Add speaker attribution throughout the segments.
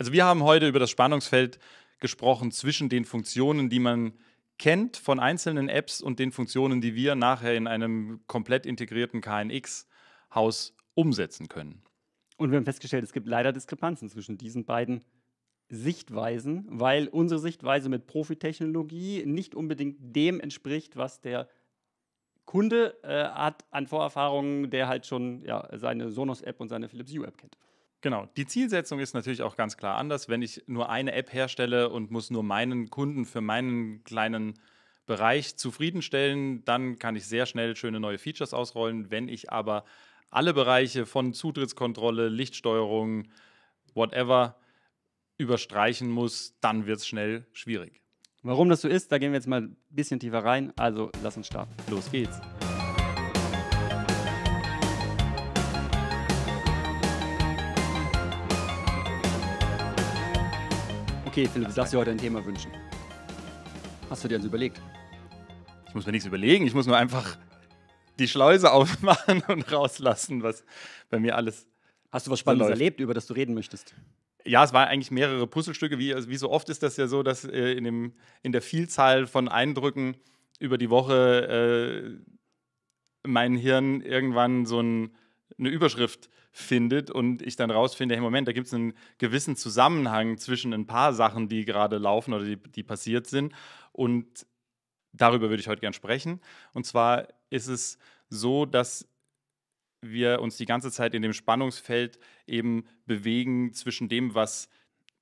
Speaker 1: Also wir haben heute über das Spannungsfeld gesprochen zwischen den Funktionen, die man kennt von einzelnen Apps und den Funktionen, die wir nachher in einem komplett integrierten
Speaker 2: KNX-Haus umsetzen können. Und wir haben festgestellt, es gibt leider Diskrepanzen zwischen diesen beiden Sichtweisen, weil unsere Sichtweise mit Profitechnologie nicht unbedingt dem entspricht, was der Kunde äh, hat an Vorerfahrungen, der halt schon ja, seine Sonos-App und seine Philips U-App kennt. Genau, die Zielsetzung ist natürlich auch ganz
Speaker 1: klar anders. Wenn ich nur eine App herstelle und muss nur meinen Kunden für meinen kleinen Bereich zufriedenstellen, dann kann ich sehr schnell schöne neue Features ausrollen. Wenn ich aber alle Bereiche von Zutrittskontrolle, Lichtsteuerung, whatever überstreichen muss, dann wird es schnell schwierig.
Speaker 2: Warum das so ist,
Speaker 1: da gehen wir jetzt mal ein
Speaker 2: bisschen tiefer rein. Also lass uns starten. Los geht's. Okay, Felix, darfst du dir heute ein Thema wünschen? Hast du dir das überlegt?
Speaker 1: Ich muss mir nichts überlegen, ich muss nur einfach die Schleuse aufmachen und rauslassen, was bei mir alles. Hast du was Spannendes läuft. erlebt, über das du reden möchtest? Ja, es waren eigentlich mehrere Puzzlestücke. Wie, also wie so oft ist das ja so, dass äh, in, dem, in der Vielzahl von Eindrücken über die Woche äh, mein Hirn irgendwann so ein eine Überschrift findet und ich dann rausfinde, hey Moment, da gibt es einen gewissen Zusammenhang zwischen ein paar Sachen, die gerade laufen oder die, die passiert sind. Und darüber würde ich heute gern sprechen. Und zwar ist es so, dass wir uns die ganze Zeit in dem Spannungsfeld eben bewegen zwischen dem, was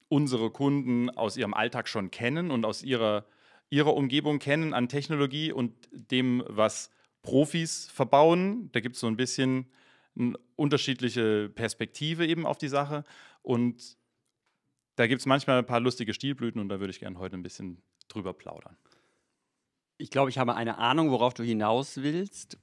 Speaker 1: unsere Kunden aus ihrem Alltag schon kennen und aus ihrer, ihrer Umgebung kennen an Technologie und dem, was Profis verbauen. Da gibt es so ein bisschen eine unterschiedliche Perspektive eben auf die Sache. Und da gibt es manchmal ein paar lustige Stilblüten und da würde ich gerne heute ein bisschen drüber plaudern.
Speaker 2: Ich glaube, ich habe eine Ahnung, worauf du hinaus willst.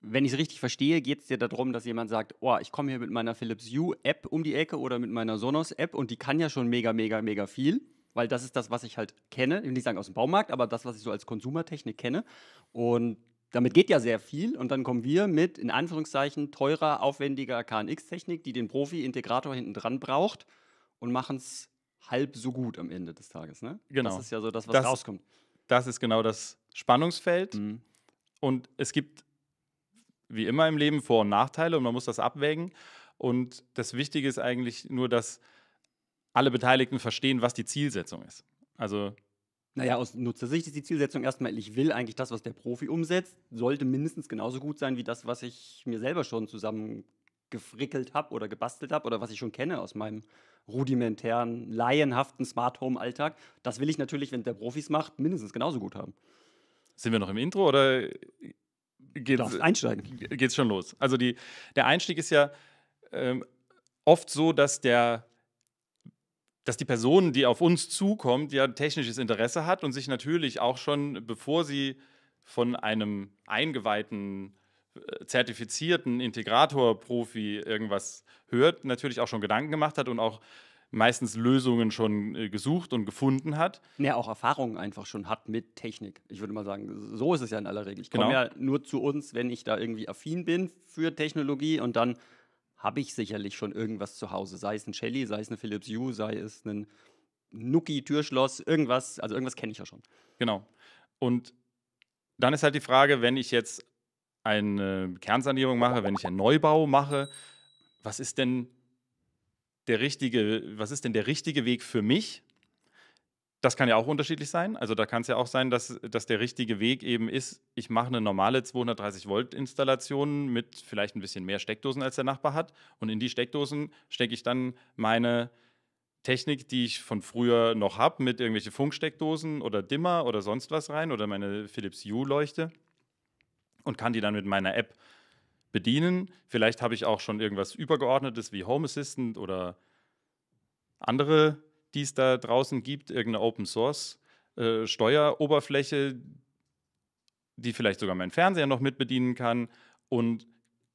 Speaker 2: Wenn ich es richtig verstehe, geht es dir darum, dass jemand sagt, oh, ich komme hier mit meiner Philips Hue App um die Ecke oder mit meiner Sonos App und die kann ja schon mega, mega, mega viel, weil das ist das, was ich halt kenne. Ich will nicht sagen aus dem Baumarkt, aber das, was ich so als Konsumertechnik kenne. Und damit geht ja sehr viel und dann kommen wir mit, in Anführungszeichen, teurer, aufwendiger KNX-Technik, die den Profi-Integrator hinten dran braucht und machen es halb so gut am Ende des Tages. Ne? Genau. Das ist ja so das, was das, rauskommt. Das
Speaker 1: ist genau das Spannungsfeld. Mhm. Und es gibt wie immer im Leben Vor- und Nachteile und man muss das abwägen. Und das Wichtige ist eigentlich nur, dass alle Beteiligten verstehen, was die Zielsetzung ist. Also
Speaker 2: naja, aus Nutzersicht ist die Zielsetzung erstmal, ich will eigentlich das, was der Profi umsetzt, sollte mindestens genauso gut sein wie das, was ich mir selber schon zusammengefrickelt habe oder gebastelt habe oder was ich schon kenne aus meinem rudimentären, laienhaften Smart Home Alltag. Das will ich natürlich, wenn der Profi es macht, mindestens genauso gut haben.
Speaker 1: Sind wir noch im Intro oder geht es einsteigen. geht's schon los? Also die, der Einstieg ist ja ähm, oft so, dass der dass die Person, die auf uns zukommt, ja technisches Interesse hat und sich natürlich auch schon, bevor sie von einem eingeweihten, äh, zertifizierten Integrator-Profi irgendwas hört, natürlich auch schon Gedanken gemacht hat und auch meistens Lösungen schon äh, gesucht und gefunden hat.
Speaker 2: Ja, auch Erfahrungen einfach schon hat mit Technik. Ich würde mal sagen, so ist es ja in aller Regel. Ich komme genau. ja nur zu uns, wenn ich da irgendwie affin bin für Technologie und dann habe ich sicherlich schon irgendwas zu Hause. Sei es ein Shelly, sei es eine Philips Hue, sei es ein Nuki-Türschloss, irgendwas. Also irgendwas kenne ich ja schon. Genau.
Speaker 1: Und dann ist halt die Frage, wenn ich jetzt eine Kernsanierung mache, wenn ich einen Neubau mache, was ist denn der richtige, was ist denn der richtige Weg für mich? das kann ja auch unterschiedlich sein. Also da kann es ja auch sein, dass, dass der richtige Weg eben ist, ich mache eine normale 230-Volt-Installation mit vielleicht ein bisschen mehr Steckdosen, als der Nachbar hat. Und in die Steckdosen stecke ich dann meine Technik, die ich von früher noch habe, mit irgendwelchen Funksteckdosen oder Dimmer oder sonst was rein oder meine Philips Hue-Leuchte und kann die dann mit meiner App bedienen. Vielleicht habe ich auch schon irgendwas Übergeordnetes wie Home Assistant oder andere die es da draußen gibt, irgendeine Open Source äh, Steueroberfläche, die vielleicht sogar mein Fernseher noch mitbedienen kann und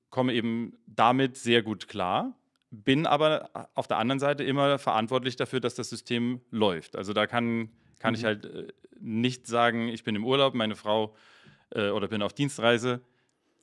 Speaker 1: komme eben damit sehr gut klar, bin aber auf der anderen Seite immer verantwortlich dafür, dass das System läuft. Also da kann, kann mhm. ich halt äh, nicht sagen, ich bin im Urlaub, meine Frau äh, oder bin auf Dienstreise,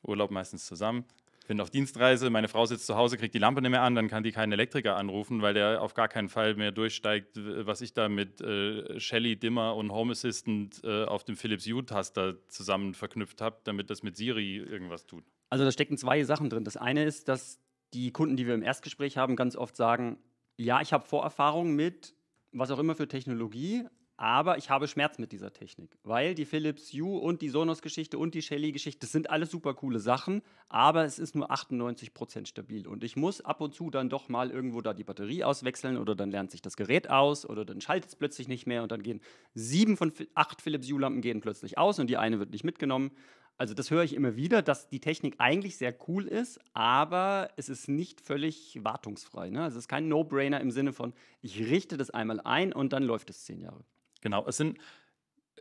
Speaker 1: Urlaub meistens zusammen, bin auf Dienstreise, meine Frau sitzt zu Hause, kriegt die Lampe nicht mehr an, dann kann die keinen Elektriker anrufen, weil der auf gar keinen Fall mehr durchsteigt, was ich da mit äh, Shelly, Dimmer und Home Assistant äh, auf dem Philips u taster zusammen verknüpft habe, damit das mit Siri irgendwas tut.
Speaker 2: Also da stecken zwei Sachen drin. Das eine ist, dass die Kunden, die wir im Erstgespräch haben, ganz oft sagen, ja, ich habe Vorerfahrung mit was auch immer für Technologie, aber ich habe Schmerz mit dieser Technik, weil die Philips U und die Sonos-Geschichte und die Shelly-Geschichte, das sind alles super coole Sachen, aber es ist nur 98% stabil und ich muss ab und zu dann doch mal irgendwo da die Batterie auswechseln oder dann lernt sich das Gerät aus oder dann schaltet es plötzlich nicht mehr und dann gehen sieben von acht Philips u lampen gehen plötzlich aus und die eine wird nicht mitgenommen. Also das höre ich immer wieder, dass die Technik eigentlich sehr cool ist, aber es ist nicht völlig wartungsfrei. Ne? Also es ist kein No-Brainer im Sinne von, ich richte das einmal ein und dann läuft es zehn Jahre. Genau, es sind,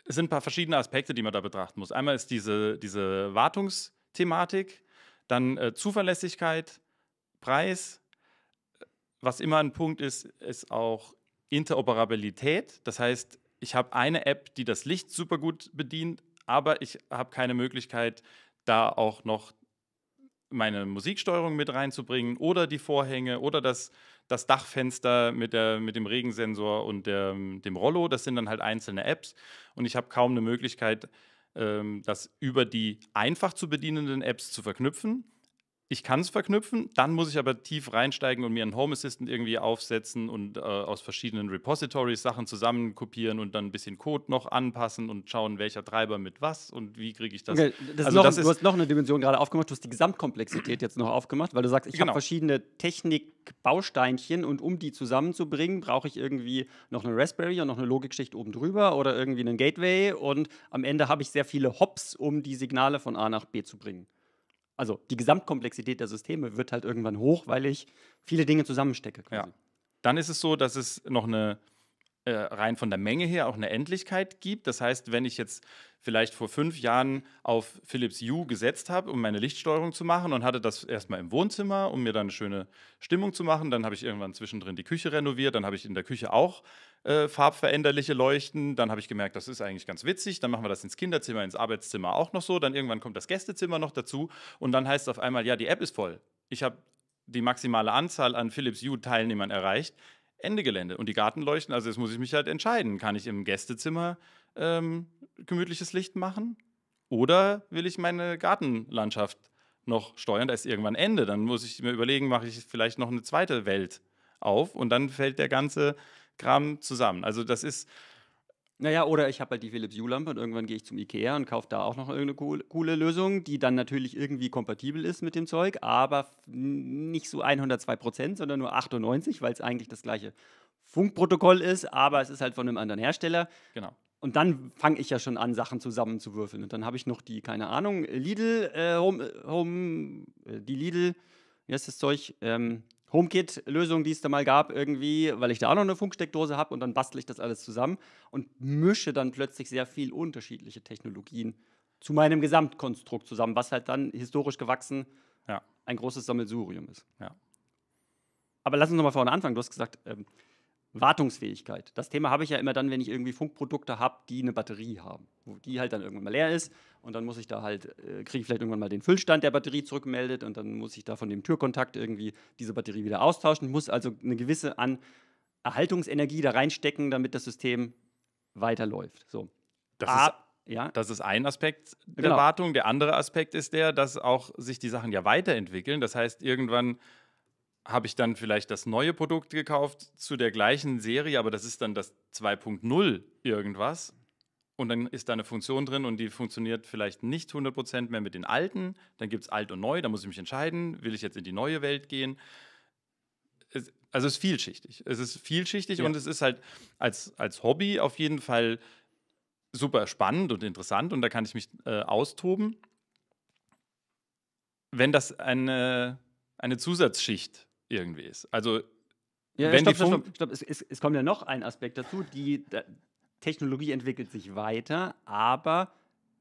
Speaker 2: es sind ein paar verschiedene
Speaker 1: Aspekte, die man da betrachten muss. Einmal ist diese, diese Wartungsthematik, dann äh, Zuverlässigkeit, Preis. Was immer ein Punkt ist, ist auch Interoperabilität. Das heißt, ich habe eine App, die das Licht super gut bedient, aber ich habe keine Möglichkeit, da auch noch meine Musiksteuerung mit reinzubringen oder die Vorhänge oder das das Dachfenster mit, der, mit dem Regensensor und der, dem Rollo. Das sind dann halt einzelne Apps und ich habe kaum eine Möglichkeit, ähm, das über die einfach zu bedienenden Apps zu verknüpfen ich kann es verknüpfen, dann muss ich aber tief reinsteigen und mir einen Home Assistant irgendwie aufsetzen und äh, aus verschiedenen Repositories Sachen zusammenkopieren und dann ein bisschen Code noch anpassen und schauen, welcher Treiber mit was und wie kriege ich
Speaker 2: das. Okay, das also noch, das du hast noch eine Dimension gerade aufgemacht, du hast die Gesamtkomplexität jetzt noch aufgemacht, weil du sagst, ich genau. habe verschiedene Technikbausteinchen und um die zusammenzubringen, brauche ich irgendwie noch eine Raspberry und noch eine Logikschicht oben drüber oder irgendwie einen Gateway und am Ende habe ich sehr viele Hops, um die Signale von A nach B zu bringen also die Gesamtkomplexität der Systeme wird halt irgendwann hoch, weil ich viele Dinge zusammenstecke. Quasi. Ja. Dann ist es so,
Speaker 1: dass es noch eine äh, rein von der Menge her auch eine Endlichkeit gibt. Das heißt, wenn ich jetzt vielleicht vor fünf Jahren auf Philips U gesetzt habe, um meine Lichtsteuerung zu machen und hatte das erstmal im Wohnzimmer, um mir dann eine schöne Stimmung zu machen. Dann habe ich irgendwann zwischendrin die Küche renoviert, dann habe ich in der Küche auch äh, farbveränderliche Leuchten. Dann habe ich gemerkt, das ist eigentlich ganz witzig. Dann machen wir das ins Kinderzimmer, ins Arbeitszimmer auch noch so. Dann irgendwann kommt das Gästezimmer noch dazu. Und dann heißt es auf einmal, ja, die App ist voll. Ich habe die maximale Anzahl an Philips u teilnehmern erreicht. Ende Gelände. Und die Gartenleuchten, also jetzt muss ich mich halt entscheiden. Kann ich im Gästezimmer ähm, gemütliches Licht machen? Oder will ich meine Gartenlandschaft noch steuern? Da ist irgendwann Ende. Dann muss ich mir überlegen, mache ich vielleicht noch eine zweite Welt auf und dann fällt der
Speaker 2: ganze Kram zusammen. Also das ist, naja, oder ich habe halt die Philips U-Lampe und irgendwann gehe ich zum Ikea und kaufe da auch noch irgendeine coole, coole, Lösung, die dann natürlich irgendwie kompatibel ist mit dem Zeug, aber nicht so 102 Prozent, sondern nur 98, weil es eigentlich das gleiche Funkprotokoll ist, aber es ist halt von einem anderen Hersteller. Genau. Und dann fange ich ja schon an, Sachen zusammenzuwürfeln. Und dann habe ich noch die, keine Ahnung, Lidl, äh, Home, äh, Home, äh, die Lidl, wie heißt das Zeug? Ähm, HomeKit-Lösung, die es da mal gab, irgendwie, weil ich da auch noch eine Funksteckdose habe und dann bastel ich das alles zusammen und mische dann plötzlich sehr viel unterschiedliche Technologien zu meinem Gesamtkonstrukt zusammen, was halt dann historisch gewachsen ja. ein großes Sammelsurium ist. Ja. Aber lass uns nochmal vorne anfangen. Du hast gesagt, ähm, Wartungsfähigkeit. Das Thema habe ich ja immer dann, wenn ich irgendwie Funkprodukte habe, die eine Batterie haben, wo die halt dann irgendwann mal leer ist und dann muss ich da halt, äh, kriege ich vielleicht irgendwann mal den Füllstand der Batterie zurückgemeldet und dann muss ich da von dem Türkontakt irgendwie diese Batterie wieder austauschen, muss also eine gewisse an Erhaltungsenergie da reinstecken, damit das System weiterläuft. So. Das A ist ah,
Speaker 1: ja. Das ist ein Aspekt der genau. Wartung. Der andere Aspekt ist der, dass auch sich die Sachen ja weiterentwickeln. Das heißt, irgendwann habe ich dann vielleicht das neue Produkt gekauft zu der gleichen Serie, aber das ist dann das 2.0 irgendwas. Und dann ist da eine Funktion drin und die funktioniert vielleicht nicht 100% mehr mit den alten. Dann gibt es alt und neu, da muss ich mich entscheiden, will ich jetzt in die neue Welt gehen. Es, also es ist vielschichtig. Es ist vielschichtig ja. und es ist halt als, als Hobby auf jeden Fall super spannend und interessant und da kann ich mich äh, austoben. Wenn das eine, eine Zusatzschicht irgendwie ist. Also ja, wenn stopp, die stopp,
Speaker 2: stopp, stopp. Es, es, es, kommt ja noch ein Aspekt dazu, die da, Technologie entwickelt sich weiter, aber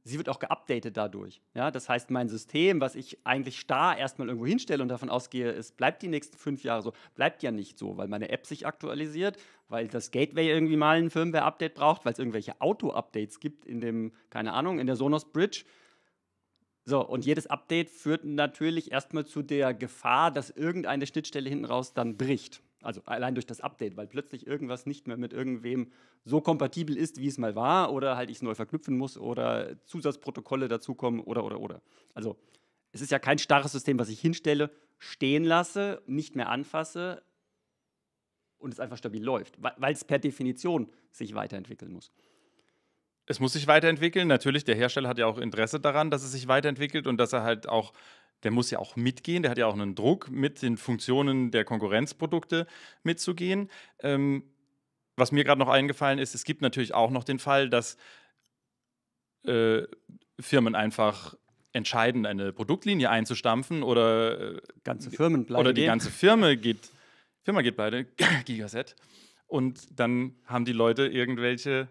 Speaker 2: sie wird auch geupdatet dadurch. Ja, das heißt, mein System, was ich eigentlich starr erstmal irgendwo hinstelle und davon ausgehe, es bleibt die nächsten fünf Jahre so, bleibt ja nicht so, weil meine App sich aktualisiert, weil das Gateway irgendwie mal ein Firmware-Update braucht, weil es irgendwelche Auto-Updates gibt in dem, keine Ahnung, in der Sonos Bridge, so, und jedes Update führt natürlich erstmal zu der Gefahr, dass irgendeine Schnittstelle hinten raus dann bricht. Also allein durch das Update, weil plötzlich irgendwas nicht mehr mit irgendwem so kompatibel ist, wie es mal war, oder halt ich es neu verknüpfen muss oder Zusatzprotokolle dazukommen oder oder oder. Also es ist ja kein starres System, was ich hinstelle, stehen lasse, nicht mehr anfasse und es einfach stabil läuft, weil es per Definition sich weiterentwickeln muss es muss sich weiterentwickeln.
Speaker 1: Natürlich, der Hersteller hat ja auch Interesse daran, dass es sich weiterentwickelt und dass er halt auch, der muss ja auch mitgehen, der hat ja auch einen Druck, mit den Funktionen der Konkurrenzprodukte mitzugehen. Ähm, was mir gerade noch eingefallen ist, es gibt natürlich auch noch den Fall, dass äh, Firmen einfach entscheiden, eine Produktlinie einzustampfen oder äh, ganze Firmen bleiben oder die gehen. ganze Firma geht Firma geht beide Gigaset und dann haben die Leute irgendwelche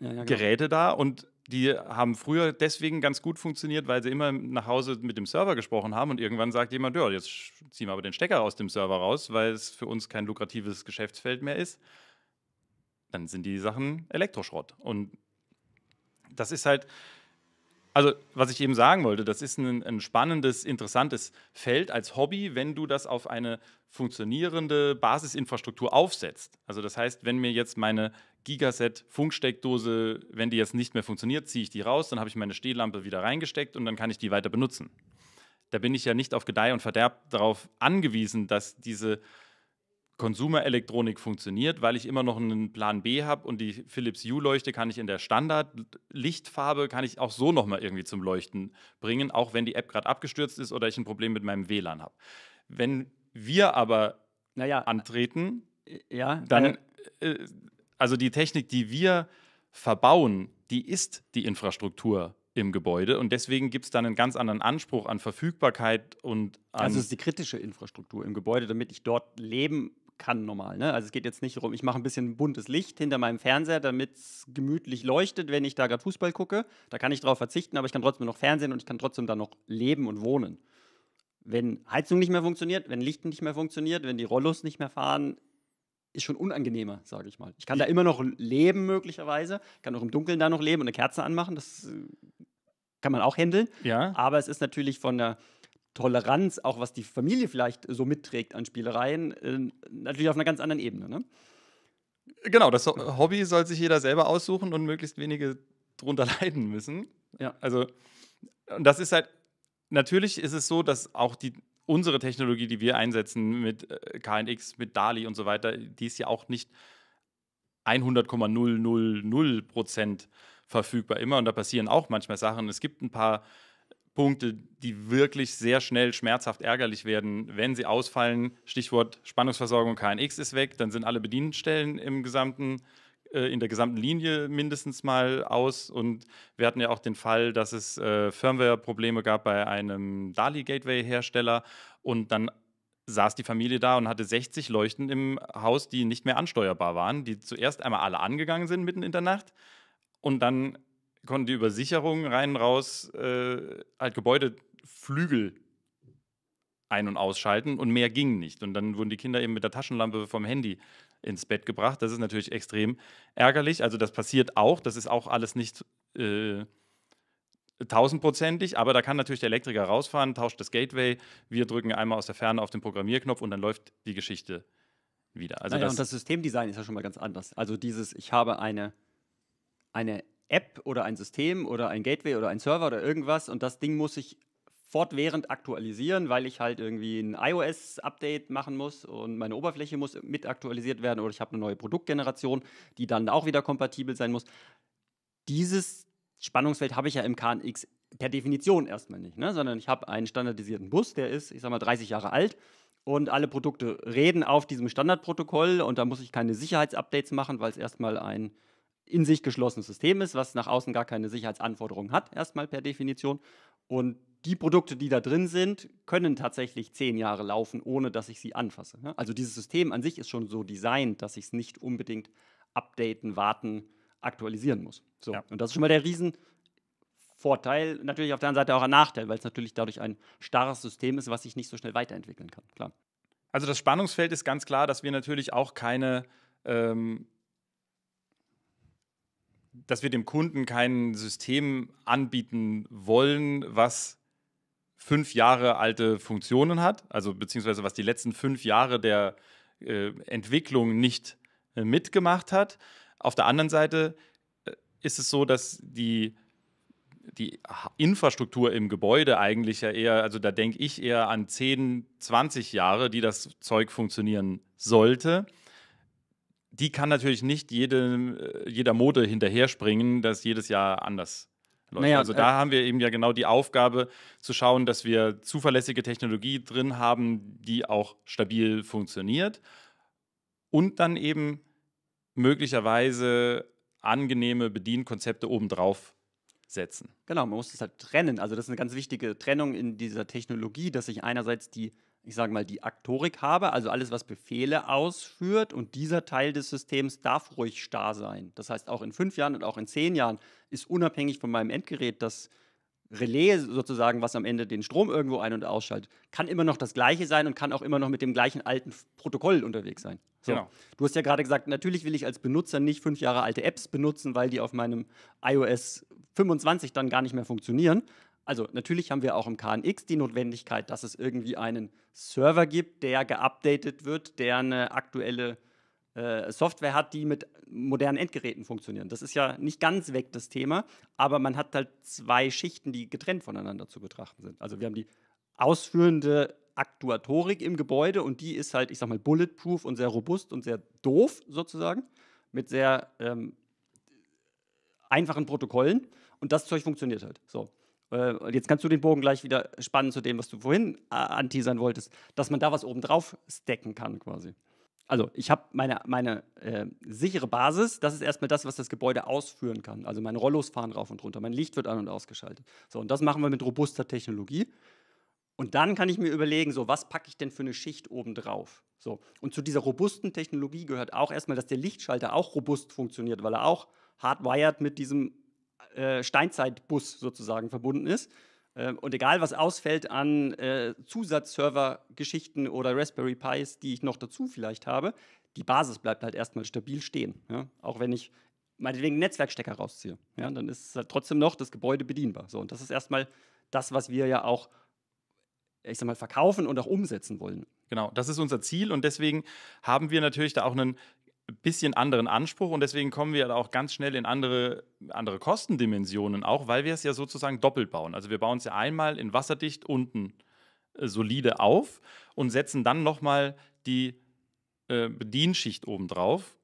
Speaker 1: ja, ja, genau. Geräte da und die haben früher deswegen ganz gut funktioniert, weil sie immer nach Hause mit dem Server gesprochen haben und irgendwann sagt jemand, ja, jetzt ziehen wir aber den Stecker aus dem Server raus, weil es für uns kein lukratives Geschäftsfeld mehr ist. Dann sind die Sachen Elektroschrott. Und das ist halt, also was ich eben sagen wollte, das ist ein, ein spannendes, interessantes Feld als Hobby, wenn du das auf eine funktionierende Basisinfrastruktur aufsetzt. Also das heißt, wenn mir jetzt meine Gigaset-Funksteckdose, wenn die jetzt nicht mehr funktioniert, ziehe ich die raus, dann habe ich meine Stehlampe wieder reingesteckt und dann kann ich die weiter benutzen. Da bin ich ja nicht auf Gedeih und Verderb darauf angewiesen, dass diese Konsumerelektronik funktioniert, weil ich immer noch einen Plan B habe und die Philips u leuchte kann ich in der Standard-Lichtfarbe, kann ich auch so nochmal irgendwie zum Leuchten bringen, auch wenn die App gerade abgestürzt ist oder ich ein Problem mit meinem WLAN habe. Wenn wir aber naja, antreten, äh,
Speaker 2: ja, dann
Speaker 1: äh, äh also die Technik, die wir verbauen, die ist die Infrastruktur im Gebäude und deswegen gibt es dann einen ganz anderen Anspruch an Verfügbarkeit und an. Also es ist die
Speaker 2: kritische Infrastruktur im Gebäude, damit ich dort leben kann normal. Ne? Also es geht jetzt nicht darum, ich mache ein bisschen buntes Licht hinter meinem Fernseher, damit es gemütlich leuchtet, wenn ich da gerade Fußball gucke. Da kann ich darauf verzichten, aber ich kann trotzdem noch Fernsehen und ich kann trotzdem da noch leben und wohnen. Wenn Heizung nicht mehr funktioniert, wenn Licht nicht mehr funktioniert, wenn die Rollos nicht mehr fahren, ist schon unangenehmer, sage ich mal. Ich kann da immer noch leben, möglicherweise. Ich kann auch im Dunkeln da noch leben und eine Kerze anmachen. Das äh, kann man auch handeln. Ja. Aber es ist natürlich von der Toleranz, auch was die Familie vielleicht so mitträgt an Spielereien, äh, natürlich auf einer ganz anderen Ebene. Ne? Genau, das Hobby soll sich jeder selber aussuchen und möglichst wenige drunter leiden
Speaker 1: müssen. Ja. Also, und das ist halt, natürlich ist es so, dass auch die unsere Technologie, die wir einsetzen mit äh, KNX, mit DALI und so weiter, die ist ja auch nicht 100,000 Prozent verfügbar immer. Und da passieren auch manchmal Sachen. Es gibt ein paar Punkte, die wirklich sehr schnell schmerzhaft ärgerlich werden, wenn sie ausfallen. Stichwort Spannungsversorgung KNX ist weg, dann sind alle Bedienstellen im gesamten äh, äh, in der gesamten Linie mindestens mal aus. Und wir hatten ja auch den Fall, dass es äh, Firmware-Probleme gab bei einem DALI-Gateway-Hersteller und dann saß die Familie da und hatte 60 Leuchten im Haus, die nicht mehr ansteuerbar waren, die zuerst einmal alle angegangen sind mitten in der Nacht und dann konnten die über Sicherungen rein und raus äh, halt Gebäudeflügel ein- und ausschalten und mehr ging nicht. Und dann wurden die Kinder eben mit der Taschenlampe vom Handy ins Bett gebracht. Das ist natürlich extrem ärgerlich. Also das passiert auch. Das ist auch alles nicht äh, tausendprozentig, aber da kann natürlich der Elektriker rausfahren, tauscht das Gateway. Wir drücken einmal aus der Ferne auf den Programmierknopf und dann
Speaker 2: läuft die Geschichte wieder. Also naja, das und das Systemdesign ist ja schon mal ganz anders. Also dieses, ich habe eine, eine App oder ein System oder ein Gateway oder ein Server oder irgendwas und das Ding muss ich fortwährend aktualisieren, weil ich halt irgendwie ein iOS-Update machen muss und meine Oberfläche muss mit aktualisiert werden oder ich habe eine neue Produktgeneration, die dann auch wieder kompatibel sein muss. Dieses Spannungsfeld habe ich ja im KNX per Definition erstmal nicht, ne? sondern ich habe einen standardisierten Bus, der ist, ich sag mal, 30 Jahre alt und alle Produkte reden auf diesem Standardprotokoll und da muss ich keine Sicherheitsupdates machen, weil es erstmal ein in sich geschlossenes System ist, was nach außen gar keine Sicherheitsanforderungen hat, erstmal per Definition. Und die Produkte, die da drin sind, können tatsächlich zehn Jahre laufen, ohne dass ich sie anfasse. Ne? Also dieses System an sich ist schon so designt, dass ich es nicht unbedingt updaten, warten, aktualisieren muss. So. Ja. Und das ist schon mal der Riesenvorteil. Natürlich auf der anderen Seite auch ein Nachteil, weil es natürlich dadurch ein starres System ist, was sich nicht so schnell weiterentwickeln kann. Klar. Also das Spannungsfeld ist ganz klar, dass wir natürlich auch keine
Speaker 1: ähm dass wir dem Kunden kein System anbieten wollen, was fünf Jahre alte Funktionen hat, also beziehungsweise was die letzten fünf Jahre der äh, Entwicklung nicht äh, mitgemacht hat. Auf der anderen Seite äh, ist es so, dass die, die Infrastruktur im Gebäude eigentlich ja eher, also da denke ich eher an 10, 20 Jahre, die das Zeug funktionieren sollte die kann natürlich nicht jede, äh, jeder Mode hinterher springen, dass jedes Jahr anders Läuft. Naja, also da äh, haben wir eben ja genau die Aufgabe zu schauen, dass wir zuverlässige Technologie drin haben, die auch stabil funktioniert und dann eben möglicherweise angenehme Bedienkonzepte obendrauf
Speaker 2: setzen. Genau, man muss das halt trennen. Also das ist eine ganz wichtige Trennung in dieser Technologie, dass ich einerseits die ich sage mal, die Aktorik habe, also alles, was Befehle ausführt. Und dieser Teil des Systems darf ruhig starr sein. Das heißt, auch in fünf Jahren und auch in zehn Jahren ist unabhängig von meinem Endgerät das Relais sozusagen, was am Ende den Strom irgendwo ein- und ausschaltet, kann immer noch das gleiche sein und kann auch immer noch mit dem gleichen alten Protokoll unterwegs sein. So. Genau. Du hast ja gerade gesagt, natürlich will ich als Benutzer nicht fünf Jahre alte Apps benutzen, weil die auf meinem iOS 25 dann gar nicht mehr funktionieren also natürlich haben wir auch im KNX die Notwendigkeit, dass es irgendwie einen Server gibt, der geupdatet wird, der eine aktuelle äh, Software hat, die mit modernen Endgeräten funktioniert. Das ist ja nicht ganz weg das Thema, aber man hat halt zwei Schichten, die getrennt voneinander zu betrachten sind. Also wir haben die ausführende Aktuatorik im Gebäude und die ist halt, ich sag mal, bulletproof und sehr robust und sehr doof sozusagen, mit sehr ähm, einfachen Protokollen und das Zeug funktioniert halt. So. Äh, und jetzt kannst du den Bogen gleich wieder spannen zu dem, was du vorhin äh, anteasern wolltest, dass man da was obendrauf stacken kann quasi. Also ich habe meine, meine äh, sichere Basis, das ist erstmal das, was das Gebäude ausführen kann. Also meine Rollos fahren rauf und runter, mein Licht wird an und ausgeschaltet. So, und das machen wir mit robuster Technologie. Und dann kann ich mir überlegen, so, was packe ich denn für eine Schicht obendrauf? So. Und zu dieser robusten Technologie gehört auch erstmal, dass der Lichtschalter auch robust funktioniert, weil er auch hardwired mit diesem äh, Steinzeitbus sozusagen verbunden ist. Ähm, und egal, was ausfällt an äh, Zusatzserver-Geschichten oder Raspberry Pis, die ich noch dazu vielleicht habe, die Basis bleibt halt erstmal stabil stehen. Ja? Auch wenn ich meinetwegen einen Netzwerkstecker rausziehe, ja? dann ist halt trotzdem noch das Gebäude bedienbar. So, und das ist erstmal das, was wir ja auch, ich sag mal, verkaufen und auch umsetzen wollen. Genau, das ist unser Ziel und deswegen haben wir natürlich da auch einen
Speaker 1: bisschen anderen Anspruch und deswegen kommen wir auch ganz schnell in andere, andere Kostendimensionen auch, weil wir es ja sozusagen doppelt bauen. Also wir bauen es ja einmal in wasserdicht unten äh, solide auf und setzen dann nochmal die äh, Bedienschicht obendrauf.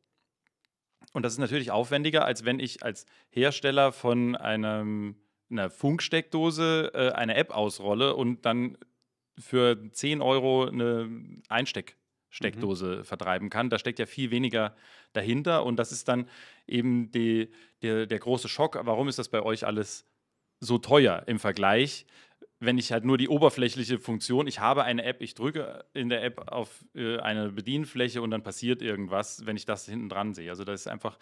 Speaker 1: Und das ist natürlich aufwendiger, als wenn ich als Hersteller von einem, einer Funksteckdose äh, eine App ausrolle und dann für 10 Euro eine Einsteckdose Mhm. Steckdose mhm. vertreiben kann. Da steckt ja viel weniger dahinter und das ist dann eben die, die, der große Schock. Warum ist das bei euch alles so teuer im Vergleich? wenn ich halt nur die oberflächliche Funktion, ich habe eine App, ich drücke in der App auf äh, eine Bedienfläche und dann passiert irgendwas, wenn ich das hinten dran sehe. Also das ist einfach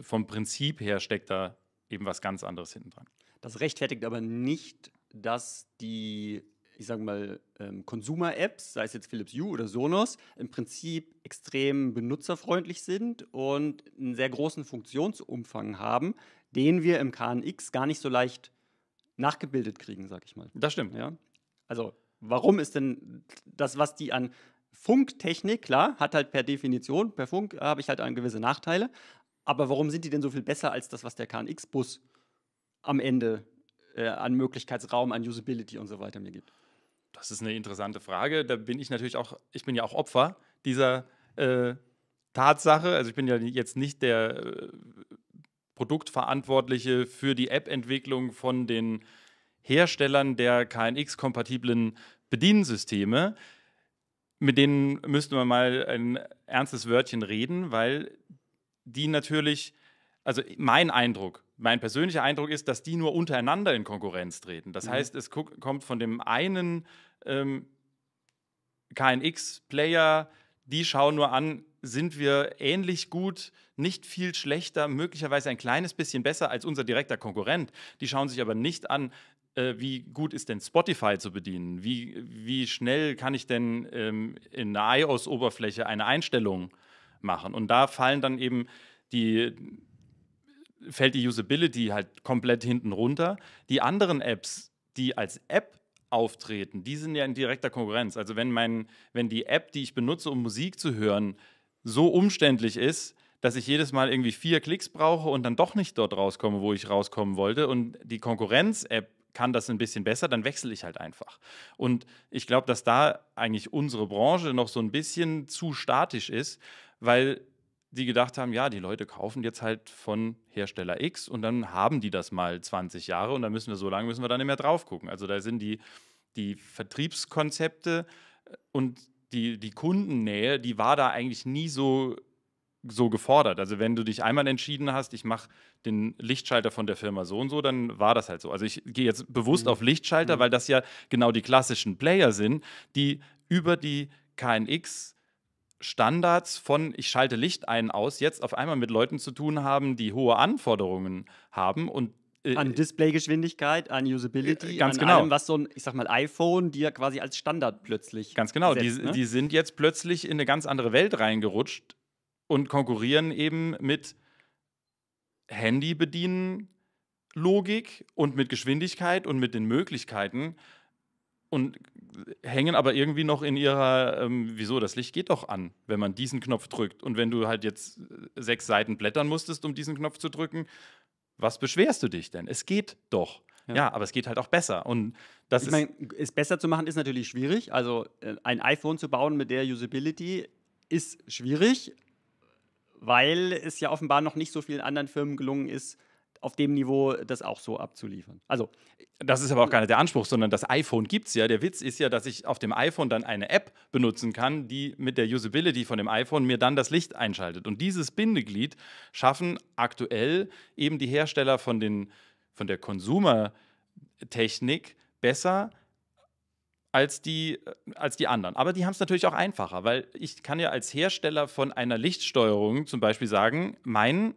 Speaker 1: vom Prinzip her steckt da eben was ganz anderes hinten dran.
Speaker 2: Das rechtfertigt aber nicht, dass die ich sage mal, ähm, Consumer-Apps, sei es jetzt Philips Hue oder Sonos, im Prinzip extrem benutzerfreundlich sind und einen sehr großen Funktionsumfang haben, den wir im KNX gar nicht so leicht nachgebildet kriegen, sag ich mal. Das stimmt. Ja? Also, warum ist denn das, was die an Funktechnik, klar, hat halt per Definition, per Funk habe ich halt gewisse Nachteile, aber warum sind die denn so viel besser als das, was der KNX-Bus am Ende äh, an Möglichkeitsraum, an Usability und so weiter mir gibt? Das ist eine interessante Frage.
Speaker 1: Da bin ich natürlich auch, ich bin ja auch Opfer dieser äh, Tatsache. Also ich bin ja jetzt nicht der äh, Produktverantwortliche für die App-Entwicklung von den Herstellern der KNX-kompatiblen Bediensysteme. Mit denen müsste man mal ein ernstes Wörtchen reden, weil die natürlich, also mein Eindruck mein persönlicher Eindruck ist, dass die nur untereinander in Konkurrenz treten. Das mhm. heißt, es kommt von dem einen ähm, KNX-Player, die schauen nur an, sind wir ähnlich gut, nicht viel schlechter, möglicherweise ein kleines bisschen besser als unser direkter Konkurrent. Die schauen sich aber nicht an, äh, wie gut ist denn Spotify zu bedienen, wie, wie schnell kann ich denn ähm, in der iOS-Oberfläche eine Einstellung machen. Und da fallen dann eben die fällt die Usability halt komplett hinten runter. Die anderen Apps, die als App auftreten, die sind ja in direkter Konkurrenz. Also wenn mein, wenn die App, die ich benutze, um Musik zu hören, so umständlich ist, dass ich jedes Mal irgendwie vier Klicks brauche und dann doch nicht dort rauskomme, wo ich rauskommen wollte. Und die Konkurrenz-App kann das ein bisschen besser, dann wechsle ich halt einfach. Und ich glaube, dass da eigentlich unsere Branche noch so ein bisschen zu statisch ist, weil die gedacht haben, ja, die Leute kaufen jetzt halt von Hersteller X und dann haben die das mal 20 Jahre und dann müssen wir so lange müssen wir dann nicht mehr drauf gucken. Also da sind die, die Vertriebskonzepte äh, und die, die Kundennähe, die war da eigentlich nie so, so gefordert. Also wenn du dich einmal entschieden hast, ich mache den Lichtschalter von der Firma so und so, dann war das halt so. Also ich gehe jetzt bewusst mhm. auf Lichtschalter, mhm. weil das ja genau die klassischen Player sind, die über die KNX Standards von ich schalte Licht ein aus jetzt
Speaker 2: auf einmal mit Leuten zu tun haben, die hohe Anforderungen haben und äh, an äh, Displaygeschwindigkeit, an Usability, äh, ganz an genau. allem, was so ein, ich sag mal, iPhone dir ja quasi als Standard plötzlich.
Speaker 1: Ganz genau, setzt, die, ne? die sind jetzt plötzlich in eine ganz andere Welt reingerutscht und konkurrieren eben mit Handy bedienen, Logik und mit Geschwindigkeit und mit den Möglichkeiten und hängen aber irgendwie noch in ihrer, ähm, wieso, das Licht geht doch an, wenn man diesen Knopf drückt. Und wenn du halt jetzt äh, sechs Seiten blättern musstest, um diesen Knopf zu drücken, was beschwerst du dich denn? Es geht doch.
Speaker 2: Ja. ja, aber es geht halt auch besser. Und das ich meine, es besser zu machen ist natürlich schwierig. Also äh, ein iPhone zu bauen mit der Usability ist schwierig, weil es ja offenbar noch nicht so vielen anderen Firmen gelungen ist, auf dem Niveau das auch so abzuliefern. Also
Speaker 1: das ist aber auch gar nicht der Anspruch, sondern das iPhone gibt es ja. Der Witz ist ja, dass ich auf dem iPhone dann eine App benutzen kann, die mit der Usability von dem iPhone mir dann das Licht einschaltet. Und dieses Bindeglied schaffen aktuell eben die Hersteller von, den, von der Konsumertechnik besser, als die, als die anderen. Aber die haben es natürlich auch einfacher, weil ich kann ja als Hersteller von einer Lichtsteuerung zum Beispiel sagen, mein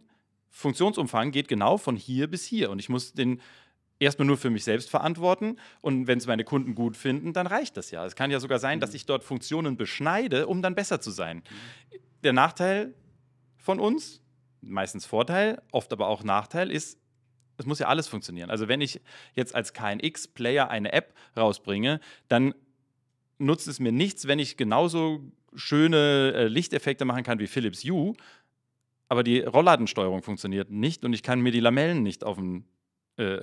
Speaker 1: Funktionsumfang geht genau von hier bis hier und ich muss den erstmal nur für mich selbst verantworten und wenn es meine Kunden gut finden, dann reicht das ja. Es kann ja sogar sein, mhm. dass ich dort Funktionen beschneide, um dann besser zu sein. Mhm. Der Nachteil von uns, meistens Vorteil, oft aber auch Nachteil, ist, es muss ja alles funktionieren. Also wenn ich jetzt als KNX-Player eine App rausbringe, dann nutzt es mir nichts, wenn ich genauso schöne äh, Lichteffekte machen kann wie Philips U, aber die Rollladensteuerung funktioniert nicht und ich kann mir die Lamellen nicht auf den äh,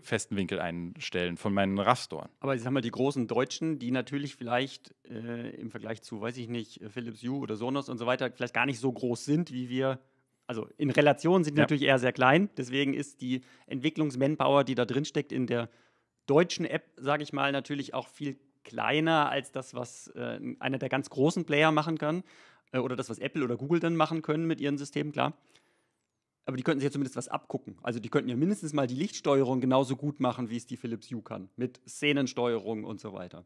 Speaker 1: festen Winkel einstellen von meinen Rastoren.
Speaker 2: Aber ich sag mal, die großen Deutschen, die natürlich vielleicht äh, im Vergleich zu, weiß ich nicht, äh, Philips Hue oder Sonos und so weiter, vielleicht gar nicht so groß sind, wie wir. Also in Relation sind die ja. natürlich eher sehr klein. Deswegen ist die Entwicklungsmanpower, die da drin steckt, in der deutschen App, sage ich mal, natürlich auch viel kleiner als das, was äh, einer der ganz großen Player machen kann äh, oder das, was Apple oder Google dann machen können mit ihren Systemen, klar. Aber die könnten sich ja zumindest was abgucken. Also die könnten ja mindestens mal die Lichtsteuerung genauso gut machen, wie es die Philips Hue kann, mit Szenensteuerung und so weiter.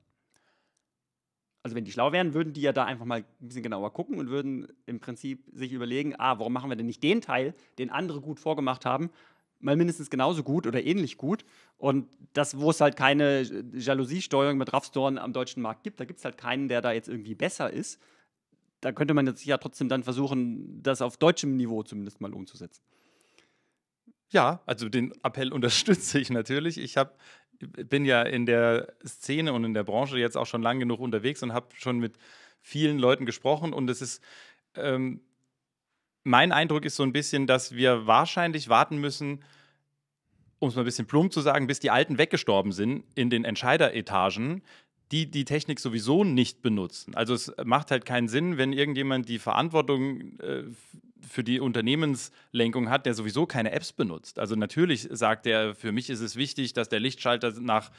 Speaker 2: Also wenn die schlau wären, würden die ja da einfach mal ein bisschen genauer gucken und würden im Prinzip sich überlegen, ah, warum machen wir denn nicht den Teil, den andere gut vorgemacht haben, mal mindestens genauso gut oder ähnlich gut. Und das, wo es halt keine Jalousiesteuerung mit rav am deutschen Markt gibt, da gibt es halt keinen, der da jetzt irgendwie besser ist. Da könnte man jetzt ja trotzdem dann versuchen, das auf deutschem Niveau zumindest mal umzusetzen. Ja, also den Appell unterstütze ich natürlich.
Speaker 1: Ich habe bin ja in der Szene und in der Branche jetzt auch schon lang genug unterwegs und habe schon mit vielen Leuten gesprochen und es ist ähm, mein Eindruck ist so ein bisschen, dass wir wahrscheinlich warten müssen, um es mal ein bisschen plump zu sagen, bis die Alten weggestorben sind in den Entscheideretagen, die die Technik sowieso nicht benutzen. Also es macht halt keinen Sinn, wenn irgendjemand die Verantwortung äh, für die Unternehmenslenkung hat, der sowieso keine Apps benutzt. Also natürlich sagt er, für mich ist es wichtig, dass der Lichtschalter nach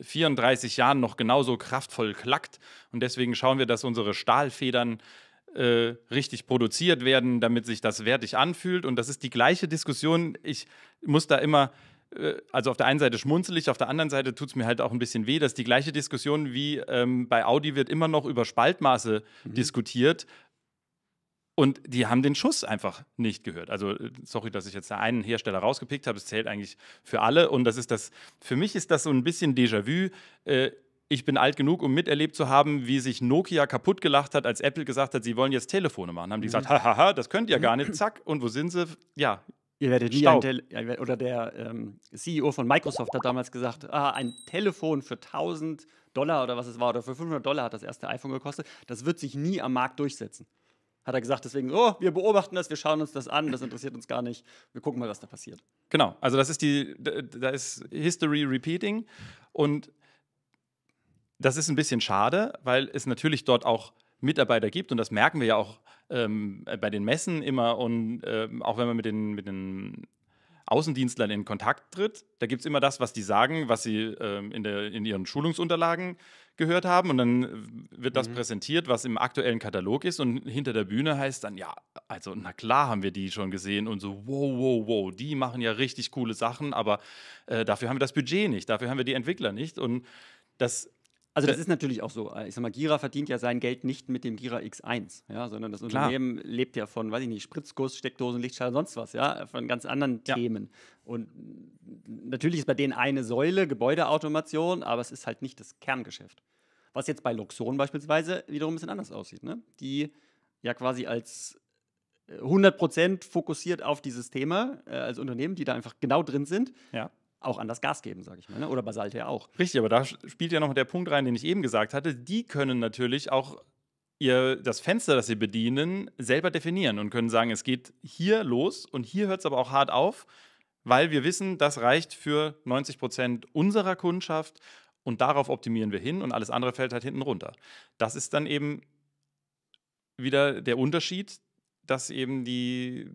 Speaker 1: 34 Jahren noch genauso kraftvoll klackt und deswegen schauen wir, dass unsere Stahlfedern äh, richtig produziert werden, damit sich das wertig anfühlt. Und das ist die gleiche Diskussion. Ich muss da immer äh, also auf der einen Seite schmunzel ich, auf der anderen Seite tut es mir halt auch ein bisschen weh, Das ist die gleiche Diskussion wie ähm, bei Audi wird immer noch über Spaltmaße mhm. diskutiert. Und die haben den Schuss einfach nicht gehört. Also, äh, sorry, dass ich jetzt da einen Hersteller rausgepickt habe. Es zählt eigentlich für alle. Und das ist das, für mich ist das so ein bisschen Déjà-vu. Äh, ich bin alt genug, um miterlebt zu haben, wie sich Nokia kaputt gelacht hat, als Apple gesagt hat, sie wollen jetzt Telefone machen. Haben die gesagt, hahaha, mhm. das könnt ihr gar nicht, zack,
Speaker 2: und wo sind sie? Ja. Ihr werdet nie ein Tele oder der ähm, CEO von Microsoft hat damals gesagt, ah, ein Telefon für 1000 Dollar oder was es war, oder für 500 Dollar hat das erste iPhone gekostet, das wird sich nie am Markt durchsetzen. Hat er gesagt, deswegen, oh, wir beobachten das, wir schauen uns das an, das interessiert uns gar nicht, wir gucken mal, was da passiert.
Speaker 1: Genau, also das ist die, da ist History Repeating und das ist ein bisschen schade, weil es natürlich dort auch Mitarbeiter gibt und das merken wir ja auch ähm, bei den Messen immer und ähm, auch wenn man mit den, mit den Außendienstlern in Kontakt tritt, da gibt es immer das, was die sagen, was sie ähm, in, der, in ihren Schulungsunterlagen gehört haben und dann wird das mhm. präsentiert, was im aktuellen Katalog ist und hinter der Bühne heißt dann, ja, also na klar haben wir die schon gesehen und so, wow, wow, wow, die machen ja richtig coole Sachen, aber äh, dafür haben wir das Budget nicht, dafür haben wir die Entwickler nicht und das
Speaker 2: also das ist natürlich auch so. Äh, ich sag mal, Gira verdient ja sein Geld nicht mit dem Gira X1, ja, sondern das Klar. Unternehmen lebt ja von, weiß ich nicht, Spritzguss, Steckdosen, Lichtschalter, sonst was, ja, von ganz anderen ja. Themen. Und natürlich ist bei denen eine Säule Gebäudeautomation, aber es ist halt nicht das Kerngeschäft. Was jetzt bei Luxon beispielsweise wiederum ein bisschen anders aussieht, ne? Die ja quasi als 100% äh, fokussiert auf dieses Thema äh, als Unternehmen, die da einfach genau drin sind. Ja auch anders Gas geben, sage ich mal. Ne? Oder Basalt ja auch.
Speaker 1: Richtig, aber da spielt ja noch der Punkt rein, den ich eben gesagt hatte. Die können natürlich auch ihr das Fenster, das sie bedienen, selber definieren und können sagen, es geht hier los und hier hört es aber auch hart auf, weil wir wissen, das reicht für 90 Prozent unserer Kundschaft und darauf optimieren wir hin und alles andere fällt halt hinten runter. Das ist dann eben wieder der Unterschied dass eben die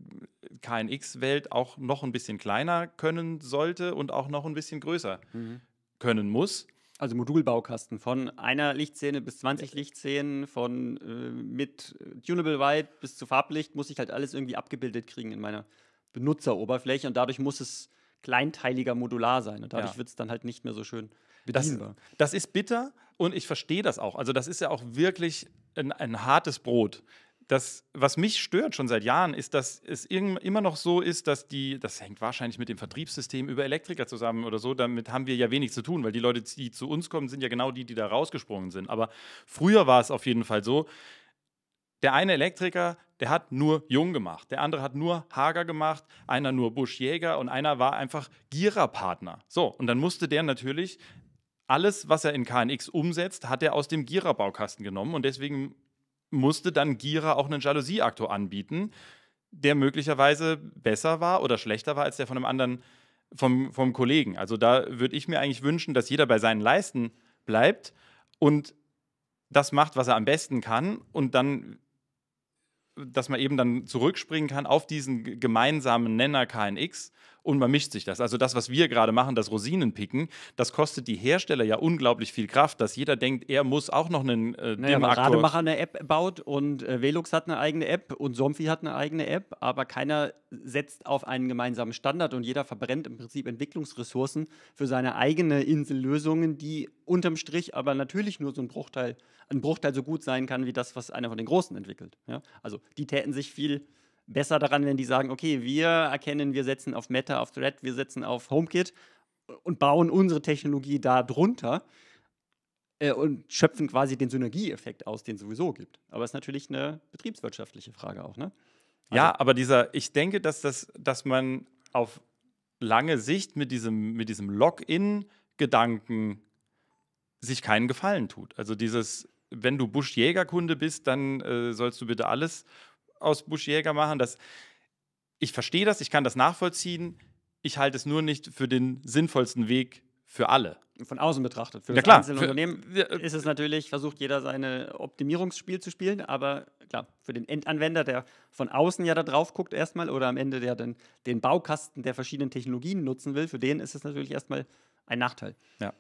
Speaker 1: KNX-Welt auch noch ein bisschen kleiner können sollte und auch noch ein bisschen
Speaker 2: größer mhm. können muss. Also Modulbaukasten von einer Lichtszene bis 20 äh, Lichtszenen, von äh, mit Tunable White bis zu Farblicht, muss ich halt alles irgendwie abgebildet kriegen in meiner Benutzeroberfläche und dadurch muss es kleinteiliger modular sein und dadurch ja. wird es dann halt nicht mehr so schön bedienbar. Das, das ist bitter und ich verstehe das auch. Also das ist ja auch
Speaker 1: wirklich ein, ein hartes Brot, das, was mich stört schon seit Jahren, ist, dass es immer noch so ist, dass die, das hängt wahrscheinlich mit dem Vertriebssystem über Elektriker zusammen oder so, damit haben wir ja wenig zu tun, weil die Leute, die zu uns kommen, sind ja genau die, die da rausgesprungen sind. Aber früher war es auf jeden Fall so, der eine Elektriker, der hat nur Jung gemacht, der andere hat nur Hager gemacht, einer nur Buschjäger und einer war einfach Gierer-Partner. So, und dann musste der natürlich alles, was er in KNX umsetzt, hat er aus dem Gierer-Baukasten genommen und deswegen musste dann Gira auch einen Jalousieaktor anbieten, der möglicherweise besser war oder schlechter war als der von einem anderen, vom, vom Kollegen. Also da würde ich mir eigentlich wünschen, dass jeder bei seinen Leisten bleibt und das macht, was er am besten kann und dann, dass man eben dann zurückspringen kann auf diesen gemeinsamen Nenner KNX und man mischt sich das. Also das, was wir gerade machen, das Rosinenpicken, das kostet die Hersteller ja unglaublich viel Kraft, dass jeder denkt, er muss auch noch einen äh, naja, Rademacher
Speaker 2: eine App baut und äh, Velux hat eine eigene App und Somfy hat eine eigene App, aber keiner setzt auf einen gemeinsamen Standard und jeder verbrennt im Prinzip Entwicklungsressourcen für seine eigene Insellösungen, die unterm Strich aber natürlich nur so ein Bruchteil, ein Bruchteil so gut sein kann wie das, was einer von den Großen entwickelt. Ja? Also die täten sich viel besser daran, wenn die sagen, okay, wir erkennen, wir setzen auf Meta, auf Thread, wir setzen auf HomeKit und bauen unsere Technologie da drunter äh, und schöpfen quasi den Synergieeffekt aus, den es sowieso gibt. Aber es ist natürlich eine betriebswirtschaftliche Frage auch, ne?
Speaker 1: Also ja, aber dieser, ich denke, dass, das, dass man auf lange Sicht mit diesem, mit diesem Login-Gedanken sich keinen Gefallen tut. Also dieses, wenn du Busch-Jägerkunde bist, dann äh, sollst du bitte alles aus Busch Jäger machen. Das, ich verstehe das, ich kann das nachvollziehen. Ich halte es nur nicht für den sinnvollsten Weg
Speaker 2: für alle. Von außen betrachtet, für ja, das einzelne für, Unternehmen äh, ist es natürlich, versucht jeder seine Optimierungsspiel zu spielen, aber klar, für den Endanwender, der von außen ja da drauf guckt erstmal oder am Ende der den, den Baukasten der verschiedenen Technologien nutzen will, für den ist es natürlich erstmal ein Nachteil. Ja.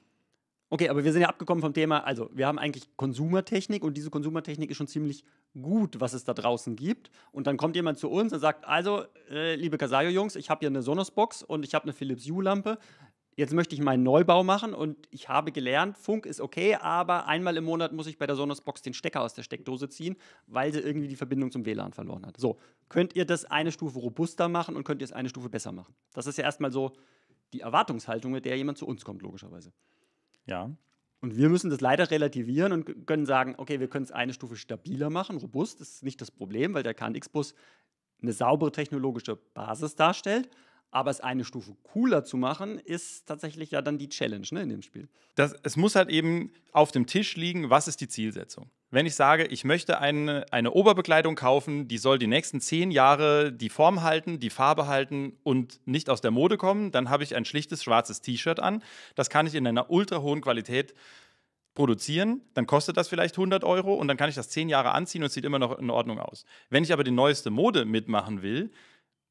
Speaker 2: Okay, aber wir sind ja abgekommen vom Thema. Also, wir haben eigentlich Konsumertechnik und diese Konsumertechnik ist schon ziemlich gut, was es da draußen gibt. Und dann kommt jemand zu uns und sagt: Also, äh, liebe Casario-Jungs, ich habe hier eine Sonos-Box und ich habe eine Philips Hue-Lampe. Jetzt möchte ich meinen Neubau machen und ich habe gelernt, Funk ist okay, aber einmal im Monat muss ich bei der Sonos-Box den Stecker aus der Steckdose ziehen, weil sie irgendwie die Verbindung zum WLAN verloren hat. So, könnt ihr das eine Stufe robuster machen und könnt ihr es eine Stufe besser machen? Das ist ja erstmal so die Erwartungshaltung, mit der jemand zu uns kommt, logischerweise. Ja. Und wir müssen das leider relativieren und können sagen, okay, wir können es eine Stufe stabiler machen, robust, das ist nicht das Problem, weil der KNX-Bus eine saubere technologische Basis darstellt. Aber es eine Stufe cooler zu machen, ist tatsächlich ja dann die Challenge ne, in dem Spiel. Das, es muss halt eben auf dem Tisch liegen, was ist die Zielsetzung
Speaker 1: wenn ich sage, ich möchte eine, eine Oberbekleidung kaufen, die soll die nächsten zehn Jahre die Form halten, die Farbe halten und nicht aus der Mode kommen, dann habe ich ein schlichtes schwarzes T-Shirt an. Das kann ich in einer ultra hohen Qualität produzieren, dann kostet das vielleicht 100 Euro und dann kann ich das zehn Jahre anziehen und es sieht immer noch in Ordnung aus. Wenn ich aber die neueste Mode mitmachen will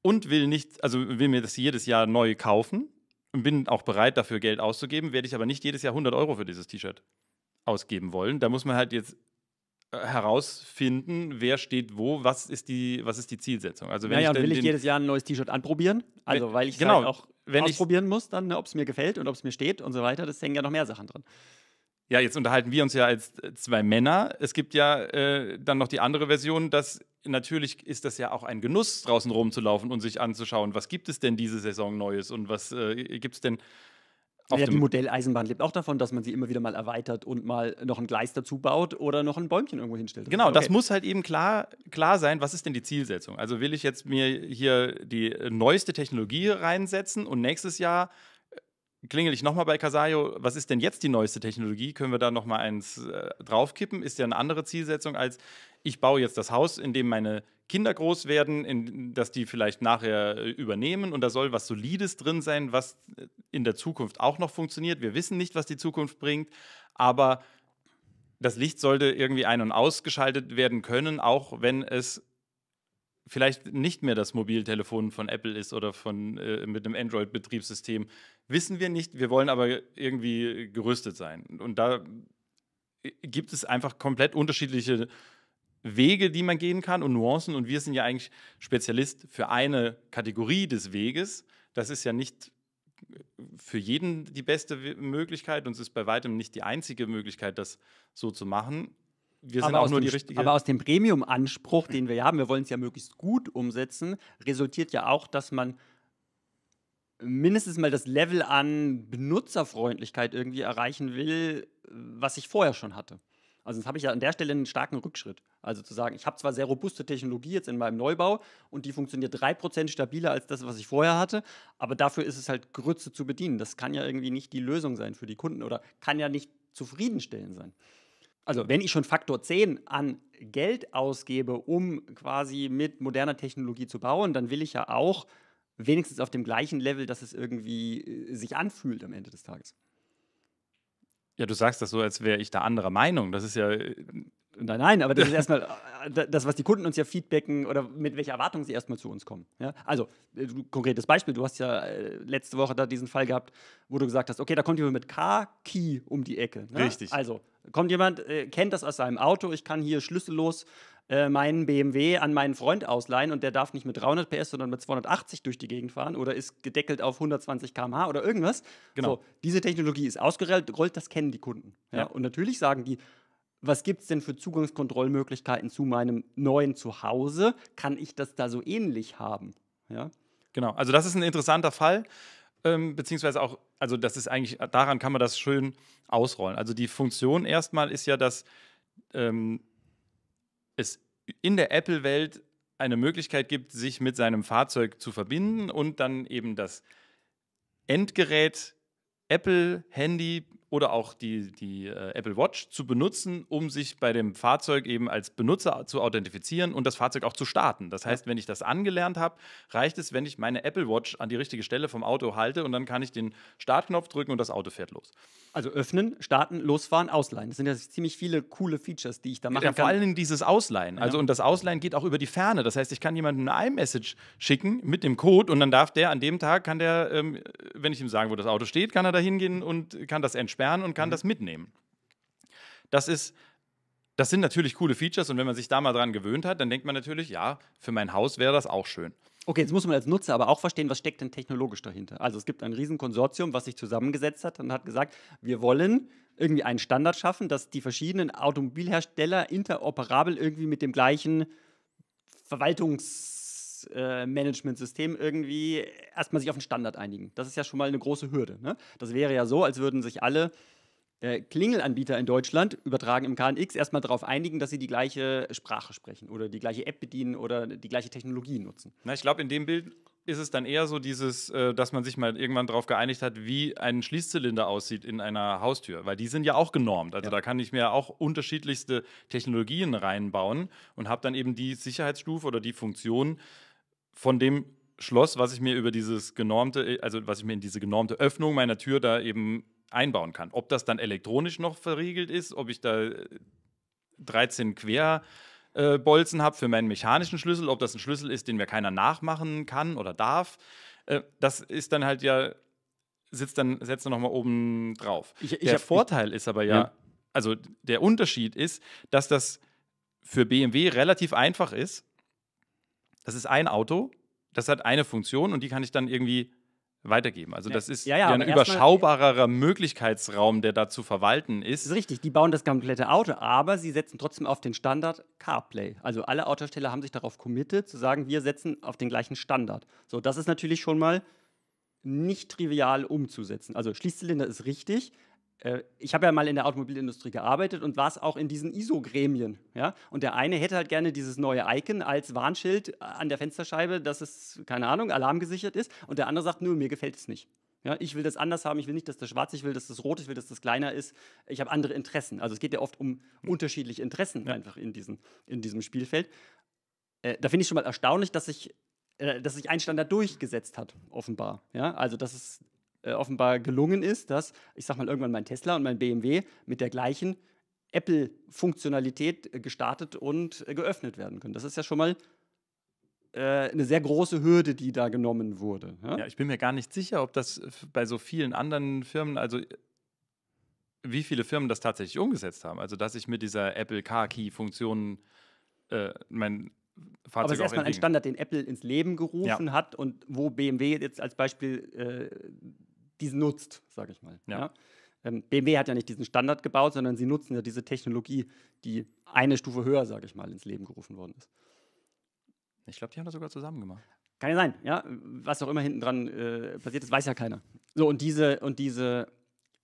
Speaker 1: und will nicht, also will mir das jedes Jahr neu kaufen und bin auch bereit dafür Geld auszugeben, werde ich aber nicht jedes Jahr 100 Euro für dieses T-Shirt ausgeben wollen. Da muss man halt jetzt herausfinden, wer steht wo, was ist die, was ist die Zielsetzung. Also wenn naja, ich dann will ich jedes
Speaker 2: Jahr ein neues T-Shirt anprobieren, also weil ich genau, halt auch wenn ausprobieren muss, dann ne, ob es mir gefällt und ob es mir steht und so weiter, das hängen ja noch mehr Sachen drin. Ja, jetzt unterhalten wir uns ja als zwei Männer. Es
Speaker 1: gibt ja äh, dann noch die andere Version, dass natürlich ist das ja auch ein Genuss, draußen rumzulaufen und sich anzuschauen, was gibt es denn diese Saison Neues und was äh, gibt es denn auf ja, die Modelleisenbahn
Speaker 2: lebt auch davon, dass man sie immer wieder mal erweitert und mal noch ein Gleis dazu baut oder noch ein Bäumchen irgendwo hinstellt. genau, okay. das muss
Speaker 1: halt eben klar, klar sein, was ist denn die Zielsetzung? Also will ich jetzt mir hier die neueste Technologie reinsetzen und nächstes Jahr äh, klingel ich nochmal bei Casario, was ist denn jetzt die neueste Technologie? Können wir da nochmal eins äh, draufkippen? Ist ja eine andere Zielsetzung als, ich baue jetzt das Haus, in dem meine Kinder groß werden, in, dass die vielleicht nachher äh, übernehmen und da soll was Solides drin sein, was äh, in der Zukunft auch noch funktioniert. Wir wissen nicht, was die Zukunft bringt, aber das Licht sollte irgendwie ein- und ausgeschaltet werden können, auch wenn es vielleicht nicht mehr das Mobiltelefon von Apple ist oder von, äh, mit einem Android-Betriebssystem. Wissen wir nicht. Wir wollen aber irgendwie gerüstet sein. Und da äh, gibt es einfach komplett unterschiedliche Wege, die man gehen kann und Nuancen. Und wir sind ja eigentlich Spezialist für eine Kategorie des Weges. Das ist ja nicht für jeden die beste Möglichkeit und es ist bei weitem nicht die einzige Möglichkeit, das so zu machen. Wir sind auch nur dem, die richtige. Aber aus dem
Speaker 2: Premium-Anspruch, den wir haben, wir wollen es ja möglichst gut umsetzen, resultiert ja auch, dass man mindestens mal das Level an Benutzerfreundlichkeit irgendwie erreichen will, was ich vorher schon hatte. Also sonst habe ich ja an der Stelle einen starken Rückschritt. Also zu sagen, ich habe zwar sehr robuste Technologie jetzt in meinem Neubau und die funktioniert 3% stabiler als das, was ich vorher hatte, aber dafür ist es halt Grütze zu bedienen. Das kann ja irgendwie nicht die Lösung sein für die Kunden oder kann ja nicht zufriedenstellend sein. Also wenn ich schon Faktor 10 an Geld ausgebe, um quasi mit moderner Technologie zu bauen, dann will ich ja auch wenigstens auf dem gleichen Level, dass es irgendwie äh, sich anfühlt am Ende des Tages.
Speaker 1: Ja, du sagst das so, als wäre ich da anderer Meinung. Das ist ja äh,
Speaker 2: Nein, nein, aber das ist erstmal äh, das, was die Kunden uns ja feedbacken oder mit welcher Erwartung sie erstmal zu uns kommen. Ja? Also, äh, konkretes Beispiel, du hast ja äh, letzte Woche da diesen Fall gehabt, wo du gesagt hast, okay, da kommt jemand mit k key um die Ecke. Ne? Richtig. Also, kommt jemand, kennt das aus seinem Auto, ich kann hier schlüssellos meinen BMW an meinen Freund ausleihen und der darf nicht mit 300 PS, sondern mit 280 durch die Gegend fahren oder ist gedeckelt auf 120 km/h oder irgendwas. Genau. So, diese Technologie ist ausgerollt, das kennen die Kunden. Ja? Ja. Und natürlich sagen die, was gibt es denn für Zugangskontrollmöglichkeiten zu meinem neuen Zuhause? Kann ich das da so ähnlich haben? Ja? Genau, also das ist ein interessanter Fall, ähm, beziehungsweise auch, also das ist eigentlich,
Speaker 1: daran kann man das schön ausrollen. Also die Funktion erstmal ist ja, dass ähm, es in der Apple-Welt eine Möglichkeit gibt, sich mit seinem Fahrzeug zu verbinden und dann eben das Endgerät Apple Handy oder auch die, die äh, Apple Watch zu benutzen, um sich bei dem Fahrzeug eben als Benutzer zu authentifizieren und das Fahrzeug auch zu starten. Das heißt, wenn ich das angelernt habe, reicht es, wenn ich meine Apple Watch an die richtige Stelle vom Auto halte und dann kann ich den Startknopf drücken und das Auto fährt los. Also öffnen, starten, losfahren, ausleihen. Das sind ja ziemlich
Speaker 2: viele coole Features, die ich da machen ja, Vor allem
Speaker 1: dieses Ausleihen. Also ja. und das Ausleihen geht auch über die Ferne. Das heißt, ich kann jemandem eine iMessage schicken mit dem Code und dann darf der an dem Tag, kann der, ähm, wenn ich ihm sagen, wo das Auto steht, kann er da hingehen und kann das entsperren sperren und kann mhm. das mitnehmen. Das ist das sind natürlich coole Features und wenn man sich da mal dran gewöhnt hat, dann denkt man natürlich, ja, für mein Haus wäre das auch schön.
Speaker 2: Okay, jetzt muss man als Nutzer aber auch verstehen, was steckt denn technologisch dahinter. Also es gibt ein Riesenkonsortium, was sich zusammengesetzt hat und hat gesagt, wir wollen irgendwie einen Standard schaffen, dass die verschiedenen Automobilhersteller interoperabel irgendwie mit dem gleichen Verwaltungs das äh, irgendwie erstmal sich auf einen Standard einigen. Das ist ja schon mal eine große Hürde. Ne? Das wäre ja so, als würden sich alle äh, Klingelanbieter in Deutschland, übertragen im KNX, erstmal darauf einigen, dass sie die gleiche Sprache sprechen oder die gleiche App bedienen oder die gleiche Technologie nutzen.
Speaker 1: Na, ich glaube, in dem Bild ist es dann eher so dieses, äh, dass man sich mal irgendwann darauf geeinigt hat, wie ein Schließzylinder aussieht in einer Haustür, weil die sind ja auch genormt. Also ja. da kann ich mir auch unterschiedlichste Technologien reinbauen und habe dann eben die Sicherheitsstufe oder die Funktion, von dem Schloss, was ich mir über dieses genormte, also was ich mir in diese genormte Öffnung meiner Tür da eben einbauen kann. Ob das dann elektronisch noch verriegelt ist, ob ich da 13 Querbolzen äh, äh habe für meinen mechanischen Schlüssel, ob das ein Schlüssel ist, den mir keiner nachmachen kann oder darf, äh, das ist dann halt ja, sitzt dann, setzt dann nochmal oben drauf. Ich, ich der Vorteil ist aber ja, ja, also der Unterschied ist, dass das für BMW relativ einfach ist, das ist ein Auto, das hat eine Funktion und die kann ich dann irgendwie weitergeben. Also das ist ja, ja, ja ein überschaubarerer
Speaker 2: Möglichkeitsraum, der da zu verwalten ist. ist richtig, die bauen das komplette Auto, aber sie setzen trotzdem auf den Standard CarPlay. Also alle Autosteller haben sich darauf committed, zu sagen, wir setzen auf den gleichen Standard. So, das ist natürlich schon mal nicht trivial umzusetzen. Also Schließzylinder ist richtig, äh, ich habe ja mal in der Automobilindustrie gearbeitet und war es auch in diesen ISO-Gremien. Ja? Und der eine hätte halt gerne dieses neue Icon als Warnschild äh, an der Fensterscheibe, dass es, keine Ahnung, alarmgesichert ist. Und der andere sagt, nö, mir gefällt es nicht. Ja, ich will das anders haben, ich will nicht, dass das schwarz, ich will, dass das rot, ich will, dass das kleiner ist. Ich habe andere Interessen. Also es geht ja oft um unterschiedliche Interessen ja. einfach in, diesen, in diesem Spielfeld. Äh, da finde ich schon mal erstaunlich, dass sich äh, dass sich ein Standard durchgesetzt hat, offenbar. Ja, also dass es äh, offenbar gelungen ist, dass ich sag mal irgendwann mein Tesla und mein BMW mit der gleichen Apple-Funktionalität äh, gestartet und äh, geöffnet werden können. Das ist ja schon mal eine sehr große Hürde, die da genommen wurde. Ja? ja? ich
Speaker 1: bin mir gar nicht sicher, ob das bei so vielen anderen Firmen, also wie viele Firmen das tatsächlich umgesetzt haben. Also, dass ich mit dieser Apple Car Key-Funktion äh, mein Fahrzeug. Aber es ist erstmal ein
Speaker 2: Standard, den Apple ins Leben gerufen ja. hat und wo BMW jetzt als Beispiel äh, diesen nutzt, sage ich mal. Ja. ja. Ähm, BMW hat ja nicht diesen Standard gebaut, sondern sie nutzen ja diese Technologie, die eine Stufe höher, sage ich mal, ins Leben gerufen worden ist. Ich glaube, die haben das sogar zusammen gemacht. Kann ja sein, ja. Was auch immer hinten dran äh, passiert ist, weiß ja keiner. So, und diese, und diese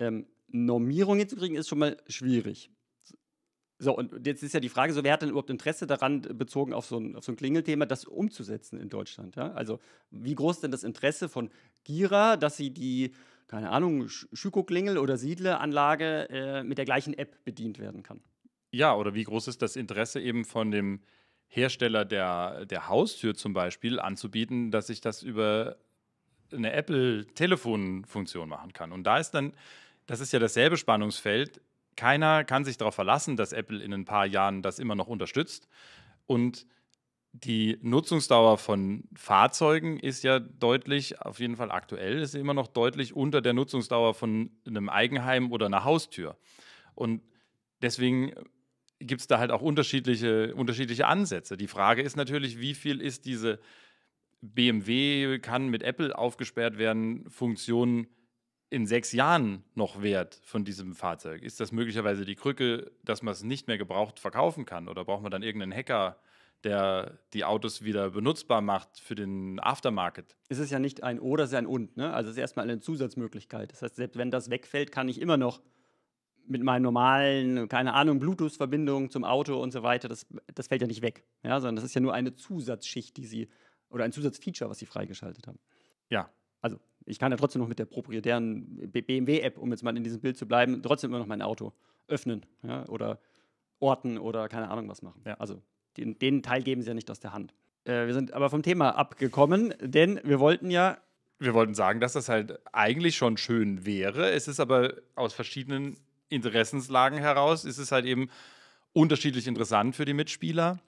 Speaker 2: ähm, Normierung hinzukriegen, ist schon mal schwierig. So, und jetzt ist ja die Frage, so, wer hat denn überhaupt Interesse daran, bezogen auf so ein, auf so ein Klingelthema, das umzusetzen in Deutschland? Ja? Also, wie groß ist denn das Interesse von Gira, dass sie die, keine Ahnung, Schüko-Klingel- oder Siedleanlage äh, mit der gleichen App bedient werden kann?
Speaker 1: Ja, oder wie groß ist das Interesse eben von dem Hersteller der, der Haustür zum Beispiel anzubieten, dass ich das über eine Apple-Telefonfunktion machen kann? Und da ist dann, das ist ja dasselbe Spannungsfeld, keiner kann sich darauf verlassen, dass Apple in ein paar Jahren das immer noch unterstützt. Und die Nutzungsdauer von Fahrzeugen ist ja deutlich, auf jeden Fall aktuell, ist immer noch deutlich unter der Nutzungsdauer von einem Eigenheim oder einer Haustür. Und deswegen gibt es da halt auch unterschiedliche, unterschiedliche Ansätze. Die Frage ist natürlich, wie viel ist diese BMW kann mit Apple aufgesperrt werden, Funktionen in sechs Jahren noch wert von diesem Fahrzeug? Ist das möglicherweise die Krücke, dass man es nicht mehr gebraucht verkaufen kann? Oder braucht man dann irgendeinen Hacker, der die Autos wieder benutzbar macht für den
Speaker 2: Aftermarket? Es ist ja nicht ein Oder, es ist ein Und. Ne? Also es ist erstmal eine Zusatzmöglichkeit. Das heißt, selbst wenn das wegfällt, kann ich immer noch mit meinen normalen, keine Ahnung, Bluetooth-Verbindungen zum Auto und so weiter, das, das fällt ja nicht weg. Ja? Sondern das ist ja nur eine Zusatzschicht, die sie, oder ein Zusatzfeature, was sie freigeschaltet haben. Ja. Also ich kann ja trotzdem noch mit der proprietären BMW-App, um jetzt mal in diesem Bild zu bleiben, trotzdem immer noch mein Auto öffnen ja, oder orten oder keine Ahnung was machen. Ja. Also den, den, Teil geben sie ja nicht aus der Hand. Äh, wir sind aber vom Thema abgekommen, denn wir wollten ja. Wir wollten sagen, dass das halt eigentlich schon schön wäre. Es ist
Speaker 1: aber aus verschiedenen Interessenslagen heraus, ist es halt eben unterschiedlich interessant
Speaker 2: für die Mitspieler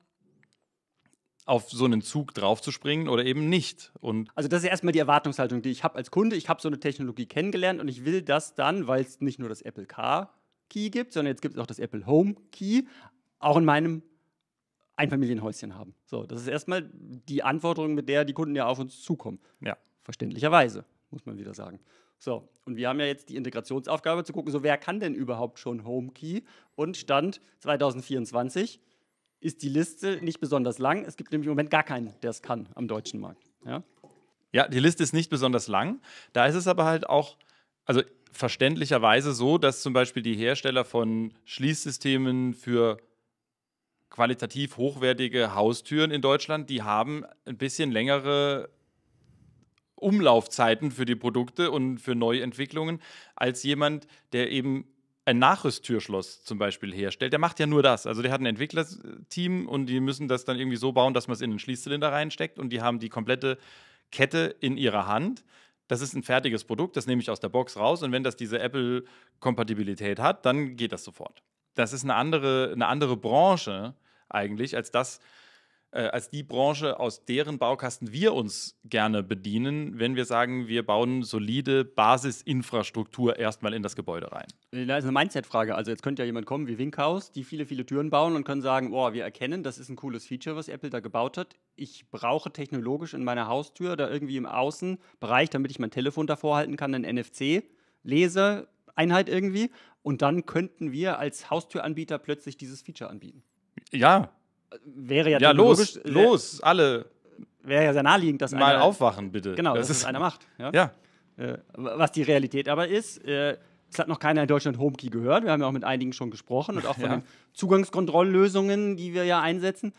Speaker 2: auf so einen Zug draufzuspringen oder eben nicht. Und also das ist erstmal die Erwartungshaltung, die ich habe als Kunde. Ich habe so eine Technologie kennengelernt und ich will das dann, weil es nicht nur das Apple Car Key gibt, sondern jetzt gibt es auch das Apple Home Key, auch in meinem Einfamilienhäuschen haben. So, das ist erstmal die Anforderung, mit der die Kunden ja auf uns zukommen. Ja. Verständlicherweise, muss man wieder sagen. So, und wir haben ja jetzt die Integrationsaufgabe zu gucken, so wer kann denn überhaupt schon Home Key? Und Stand 2024 ist die Liste nicht besonders lang. Es gibt nämlich im Moment gar keinen, der es kann am deutschen Markt. Ja?
Speaker 1: ja, die Liste ist nicht besonders lang. Da ist es aber halt auch, also verständlicherweise so, dass zum Beispiel die Hersteller von Schließsystemen für qualitativ hochwertige Haustüren in Deutschland, die haben ein bisschen längere Umlaufzeiten für die Produkte und für Neuentwicklungen als jemand, der eben ein Nachrüsttürschloss zum Beispiel herstellt, der macht ja nur das. Also der hat ein Entwicklerteam und die müssen das dann irgendwie so bauen, dass man es in den Schließzylinder reinsteckt und die haben die komplette Kette in ihrer Hand. Das ist ein fertiges Produkt, das nehme ich aus der Box raus und wenn das diese Apple-Kompatibilität hat, dann geht das sofort. Das ist eine andere, eine andere Branche eigentlich, als das, äh, als die Branche, aus deren Baukasten wir uns gerne bedienen, wenn wir sagen, wir bauen solide Basisinfrastruktur erstmal in das Gebäude rein?
Speaker 2: Das ist eine Mindset-Frage. Also jetzt könnte ja jemand kommen wie Winkhaus, die viele, viele Türen bauen und können sagen, oh, wir erkennen, das ist ein cooles Feature, was Apple da gebaut hat. Ich brauche technologisch in meiner Haustür da irgendwie im Außenbereich, damit ich mein Telefon davor halten kann, einen NFC lese. Einheit irgendwie und dann könnten wir als Haustüranbieter plötzlich dieses Feature anbieten. Ja, wäre ja, ja los, los, alle. Wäre ja sehr naheliegend, dass Mal einer, aufwachen, bitte. Genau, das dass ist, eine macht. Ja. ja. Äh, was die Realität aber ist, äh, es hat noch keiner in Deutschland HomeKey gehört. Wir haben ja auch mit einigen schon gesprochen und auch von ja. den Zugangskontrolllösungen, die wir ja einsetzen,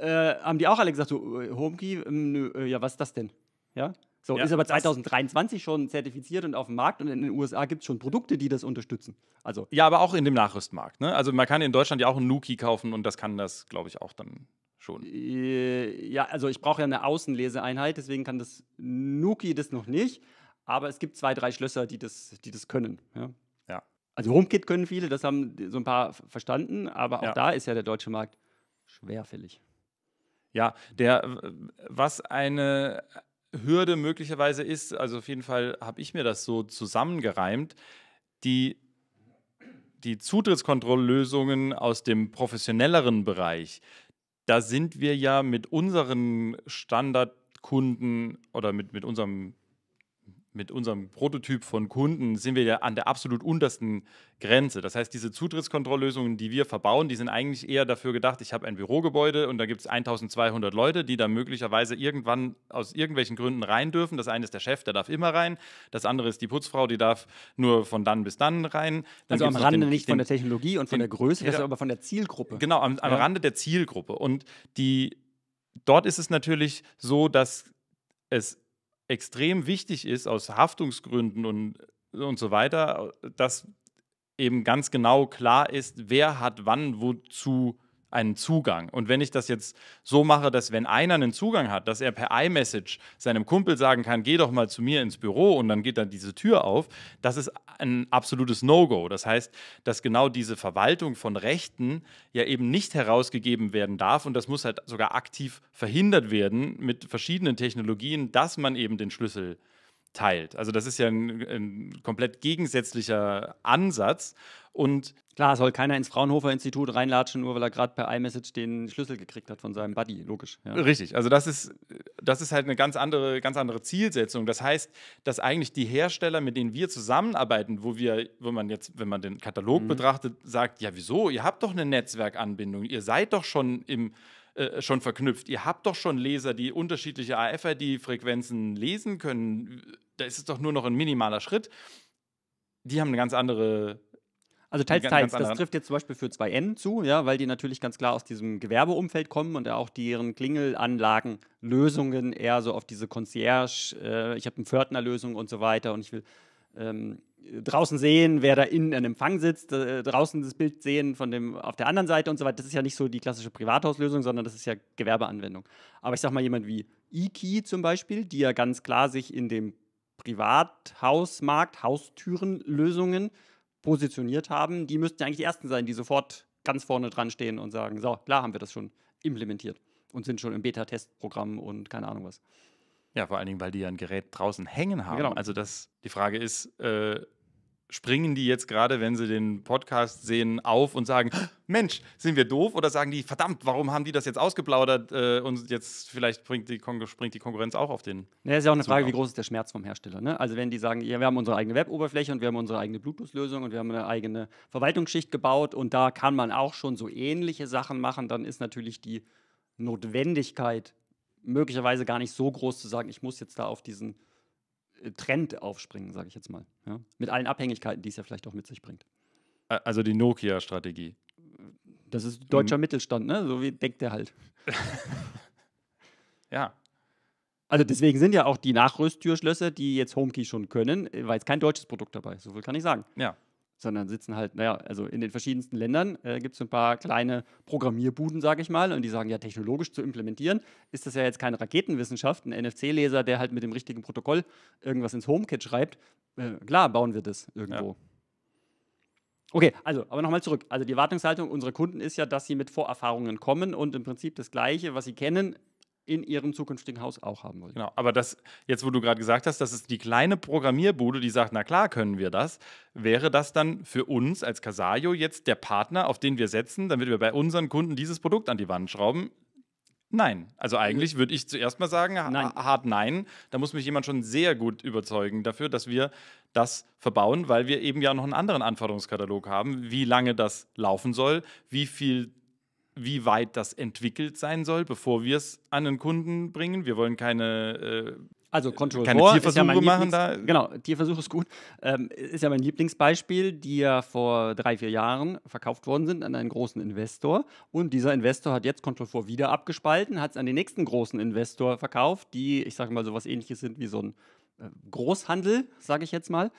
Speaker 2: äh, haben die auch alle gesagt: so, äh, HomeKey, ähm, nö, äh, ja, was ist das denn? Ja? So, ja, ist aber 2023 schon zertifiziert und auf dem Markt und in den USA gibt es schon Produkte, die das unterstützen. Also.
Speaker 1: Ja, aber auch in dem Nachrüstmarkt. Ne? Also man kann in Deutschland ja auch einen Nuki kaufen und das kann das, glaube ich, auch dann
Speaker 2: schon. Äh, ja, also ich brauche ja eine Außenleseeinheit, deswegen kann das Nuki das noch nicht. Aber es gibt zwei, drei Schlösser, die das, die das können. Ja? ja. Also HomeKit können viele, das haben so ein paar verstanden, aber auch ja. da ist ja der deutsche Markt schwerfällig. Ja, der, was eine,
Speaker 1: Hürde möglicherweise ist, also auf jeden Fall habe ich mir das so zusammengereimt, die, die Zutrittskontrolllösungen aus dem professionelleren Bereich, da sind wir ja mit unseren Standardkunden oder mit, mit unserem mit unserem Prototyp von Kunden sind wir ja an der absolut untersten Grenze. Das heißt, diese Zutrittskontrolllösungen, die wir verbauen, die sind eigentlich eher dafür gedacht, ich habe ein Bürogebäude und da gibt es 1200 Leute, die da möglicherweise irgendwann aus irgendwelchen Gründen rein dürfen. Das eine ist der Chef, der darf immer rein. Das andere ist die Putzfrau, die darf nur von dann bis dann rein. Dann also am Rande den, nicht von der
Speaker 2: Technologie und von den, der Größe, ja, aber
Speaker 1: von der Zielgruppe. Genau, am, am ja. Rande der Zielgruppe. Und die, dort ist es natürlich so, dass es extrem wichtig ist aus Haftungsgründen und, und so weiter, dass eben ganz genau klar ist, wer hat wann wozu einen Zugang. Und wenn ich das jetzt so mache, dass wenn einer einen Zugang hat, dass er per iMessage seinem Kumpel sagen kann, geh doch mal zu mir ins Büro und dann geht dann diese Tür auf, das ist ein absolutes No-Go. Das heißt, dass genau diese Verwaltung von Rechten ja eben nicht herausgegeben werden darf und das muss halt sogar aktiv verhindert werden mit verschiedenen Technologien, dass man eben den Schlüssel äh, teilt. Also das ist ja ein, ein komplett gegensätzlicher
Speaker 2: Ansatz. Und klar, soll keiner ins Fraunhofer Institut reinlatschen, nur weil er gerade per iMessage den Schlüssel gekriegt hat von seinem Buddy, logisch. Ja. Richtig, also das ist, das ist halt eine ganz andere,
Speaker 1: ganz andere Zielsetzung. Das heißt, dass eigentlich die Hersteller, mit denen wir zusammenarbeiten, wo wir, wo man jetzt, wenn man den Katalog mhm. betrachtet, sagt, ja wieso, ihr habt doch eine Netzwerkanbindung, ihr seid doch schon im äh, schon verknüpft. Ihr habt doch schon Leser, die unterschiedliche AFID-Frequenzen lesen können. Da ist es doch nur noch ein minimaler Schritt. Die haben eine ganz
Speaker 2: andere also teils, teils. Das trifft jetzt zum Beispiel für 2N zu, ja, weil die natürlich ganz klar aus diesem Gewerbeumfeld kommen und auch deren Klingelanlagen Lösungen eher so auf diese Concierge, äh, ich habe eine Pförtnerlösung und so weiter und ich will ähm, draußen sehen, wer da in einem Empfang sitzt, äh, draußen das Bild sehen von dem auf der anderen Seite und so weiter. Das ist ja nicht so die klassische Privathauslösung, sondern das ist ja Gewerbeanwendung. Aber ich sag mal, jemand wie IKI zum Beispiel, die ja ganz klar sich in dem Privathausmarkt, Haustürenlösungen positioniert haben, die müssten ja eigentlich die ersten sein, die sofort ganz vorne dran stehen und sagen: So, klar haben wir das schon implementiert und sind schon im Beta-Testprogramm und keine Ahnung was. Ja, vor allen Dingen, weil die ja ein Gerät draußen hängen haben. Genau. Also
Speaker 1: das, die Frage ist, äh, springen die jetzt gerade, wenn sie den Podcast sehen, auf und sagen, Mensch, sind wir doof? Oder sagen die, verdammt, warum haben die das jetzt ausgeplaudert äh, und jetzt vielleicht springt die, Kon springt die Konkurrenz auch auf den.
Speaker 2: Ja, das ist ja auch eine Frage, auf. wie groß ist der Schmerz vom Hersteller. Ne? Also wenn die sagen, ja, wir haben unsere eigene Web-Oberfläche und wir haben unsere eigene Bluetooth-Lösung und wir haben eine eigene Verwaltungsschicht gebaut und da kann man auch schon so ähnliche Sachen machen, dann ist natürlich die Notwendigkeit möglicherweise gar nicht so groß zu sagen, ich muss jetzt da auf diesen Trend aufspringen, sage ich jetzt mal. Ja? Mit allen Abhängigkeiten, die es ja vielleicht auch mit sich bringt.
Speaker 1: Also die Nokia-Strategie.
Speaker 2: Das ist deutscher mhm. Mittelstand, ne? So wie denkt der halt. ja. Also deswegen sind ja auch die Nachrüsttürschlösser, die jetzt HomeKey schon können, weil es kein deutsches Produkt dabei ist. So viel kann ich sagen. Ja sondern sitzen halt, naja, also in den verschiedensten Ländern äh, gibt es ein paar kleine Programmierbuden, sage ich mal, und die sagen, ja, technologisch zu implementieren ist das ja jetzt keine Raketenwissenschaft. Ein NFC-Leser, der halt mit dem richtigen Protokoll irgendwas ins HomeKit schreibt, äh, klar, bauen wir das irgendwo. Ja. Okay, also, aber nochmal zurück. Also die Erwartungshaltung unserer Kunden ist ja, dass sie mit Vorerfahrungen kommen und im Prinzip das Gleiche, was sie kennen, in ihrem zukünftigen Haus auch haben wollen. Genau, aber
Speaker 1: das, jetzt wo du gerade gesagt hast, das ist die kleine Programmierbude, die sagt, na klar können wir das, wäre das dann für uns als Casario jetzt der Partner, auf den wir setzen, damit wir bei unseren Kunden dieses Produkt an die Wand schrauben? Nein. Also eigentlich würde ich zuerst mal sagen, nein. hart nein. Da muss mich jemand schon sehr gut überzeugen dafür, dass wir das verbauen, weil wir eben ja noch einen anderen Anforderungskatalog haben, wie lange das laufen soll, wie viel wie weit das entwickelt sein soll, bevor wir es an den Kunden bringen. Wir wollen keine äh,
Speaker 2: also Control Keine War Tierversuche ja machen Lieblings da. Genau, Tierversuch ist gut. Ähm, ist ja mein Lieblingsbeispiel, die ja vor drei, vier Jahren verkauft worden sind an einen großen Investor. Und dieser Investor hat jetzt Control 4 wieder abgespalten, hat es an den nächsten großen Investor verkauft, die, ich sage mal, so was ähnliches sind wie so ein äh, Großhandel, sage ich jetzt mal.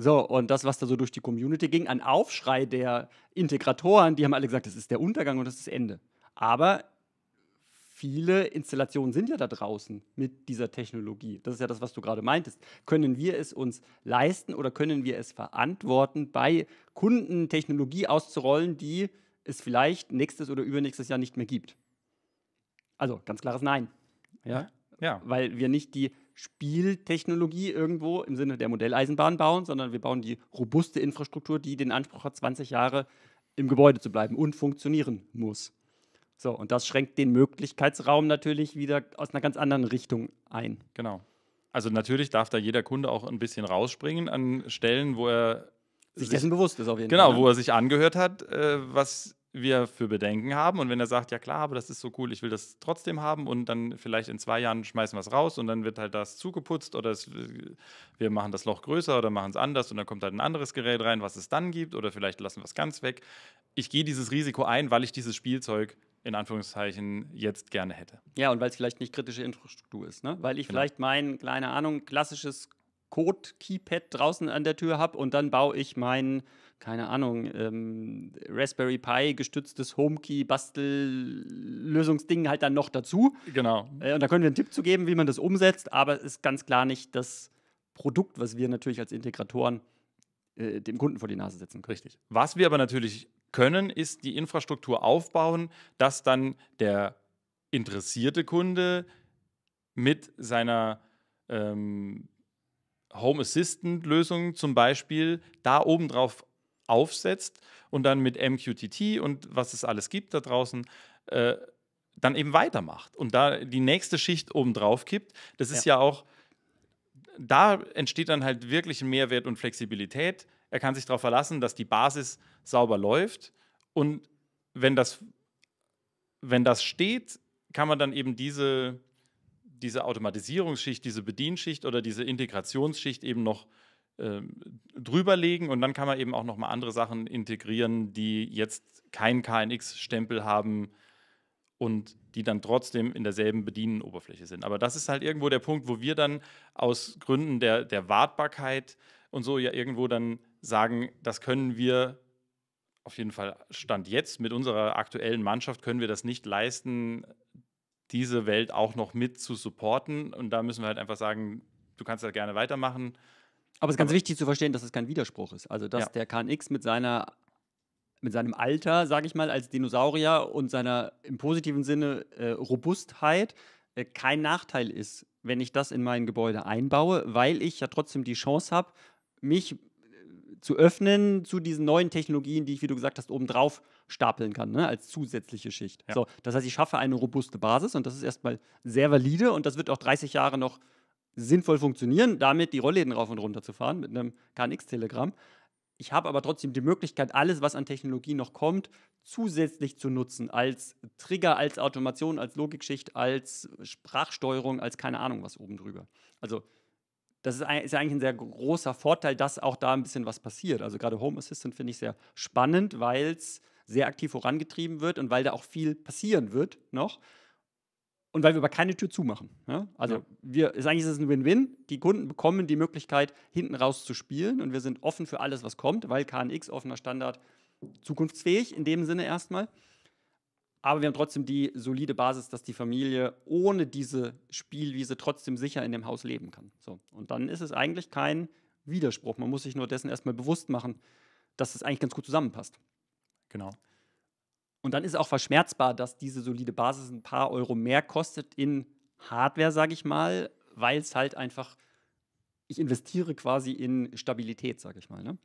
Speaker 2: So, und das, was da so durch die Community ging, ein Aufschrei der Integratoren, die haben alle gesagt, das ist der Untergang und das ist das Ende. Aber viele Installationen sind ja da draußen mit dieser Technologie. Das ist ja das, was du gerade meintest. Können wir es uns leisten oder können wir es verantworten, bei Kunden Technologie auszurollen, die es vielleicht nächstes oder übernächstes Jahr nicht mehr gibt? Also ganz klares Nein. Ja? ja. Weil wir nicht die Spieltechnologie irgendwo im Sinne der Modelleisenbahn bauen, sondern wir bauen die robuste Infrastruktur, die den Anspruch hat, 20 Jahre im Gebäude zu bleiben und funktionieren muss. So, und das schränkt den Möglichkeitsraum natürlich wieder aus einer ganz anderen Richtung ein. Genau.
Speaker 1: Also natürlich darf da jeder Kunde auch ein bisschen rausspringen an Stellen, wo er
Speaker 2: sich dessen bewusst ist auf jeden genau, Fall. Genau, wo er
Speaker 1: sich angehört hat, äh, was wir für Bedenken haben und wenn er sagt, ja klar, aber das ist so cool, ich will das trotzdem haben und dann vielleicht in zwei Jahren schmeißen wir es raus und dann wird halt das zugeputzt oder es, wir machen das Loch größer oder machen es anders und dann kommt halt ein anderes Gerät rein, was es dann gibt oder vielleicht lassen wir es ganz weg. Ich gehe dieses Risiko ein, weil ich dieses Spielzeug
Speaker 2: in Anführungszeichen jetzt gerne hätte. Ja, und weil es vielleicht nicht kritische Infrastruktur ist, ne? weil ich genau. vielleicht mein, keine Ahnung, klassisches Code-Keypad draußen an der Tür habe und dann baue ich meinen keine Ahnung, ähm, Raspberry Pi gestütztes HomeKey-Bastel-Lösungsding halt dann noch dazu. Genau. Äh, und da können wir einen Tipp zu geben, wie man das umsetzt, aber es ist ganz klar nicht das Produkt, was wir natürlich als Integratoren äh, dem Kunden vor die Nase setzen können. Richtig. Was wir aber natürlich können, ist die Infrastruktur aufbauen,
Speaker 1: dass dann der interessierte Kunde mit seiner ähm, Home Assistant-Lösung zum Beispiel da oben drauf aufsetzt und dann mit MQTT und was es alles gibt da draußen, äh, dann eben weitermacht und da die nächste Schicht oben drauf kippt. Das ist ja. ja auch, da entsteht dann halt wirklich ein Mehrwert und Flexibilität. Er kann sich darauf verlassen, dass die Basis sauber läuft und wenn das, wenn das steht, kann man dann eben diese, diese Automatisierungsschicht, diese Bedienschicht oder diese Integrationsschicht eben noch ähm, drüberlegen und dann kann man eben auch nochmal andere Sachen integrieren, die jetzt keinen KNX-Stempel haben und die dann trotzdem in derselben Bedienenoberfläche sind. Aber das ist halt irgendwo der Punkt, wo wir dann aus Gründen der, der Wartbarkeit und so ja irgendwo dann sagen, das können wir auf jeden Fall Stand jetzt mit unserer aktuellen Mannschaft, können wir das nicht leisten, diese Welt auch noch mit zu supporten. Und da müssen wir halt einfach
Speaker 2: sagen, du kannst da halt gerne weitermachen
Speaker 1: aber es ist ganz wichtig zu
Speaker 2: verstehen, dass es kein Widerspruch ist. Also, dass ja. der KNX mit seiner mit seinem Alter, sage ich mal, als Dinosaurier und seiner im positiven Sinne äh, Robustheit äh, kein Nachteil ist, wenn ich das in mein Gebäude einbaue, weil ich ja trotzdem die Chance habe, mich äh, zu öffnen zu diesen neuen Technologien, die ich, wie du gesagt hast, obendrauf stapeln kann, ne? als zusätzliche Schicht. Ja. So, das heißt, ich schaffe eine robuste Basis und das ist erstmal sehr valide und das wird auch 30 Jahre noch sinnvoll funktionieren, damit die Rollläden rauf und runter zu fahren mit einem KNX-Telegramm. Ich habe aber trotzdem die Möglichkeit, alles, was an Technologie noch kommt, zusätzlich zu nutzen, als Trigger, als Automation, als Logikschicht, als Sprachsteuerung, als keine Ahnung was oben drüber. Also das ist, ein, ist eigentlich ein sehr großer Vorteil, dass auch da ein bisschen was passiert. Also gerade Home Assistant finde ich sehr spannend, weil es sehr aktiv vorangetrieben wird und weil da auch viel passieren wird noch und weil wir aber keine Tür zumachen. Ja? Also ja. wir, ist eigentlich ist es ein Win-Win. Die Kunden bekommen die Möglichkeit, hinten raus zu spielen und wir sind offen für alles, was kommt, weil KNX offener Standard zukunftsfähig in dem Sinne erstmal. Aber wir haben trotzdem die solide Basis, dass die Familie ohne diese Spielwiese trotzdem sicher in dem Haus leben kann. So. Und dann ist es eigentlich kein Widerspruch. Man muss sich nur dessen erstmal bewusst machen, dass es eigentlich ganz gut zusammenpasst. Genau. Und dann ist auch verschmerzbar, dass diese solide Basis ein paar Euro mehr kostet in Hardware, sage ich mal, weil es halt einfach, ich investiere quasi in Stabilität, sage ich mal. Ne?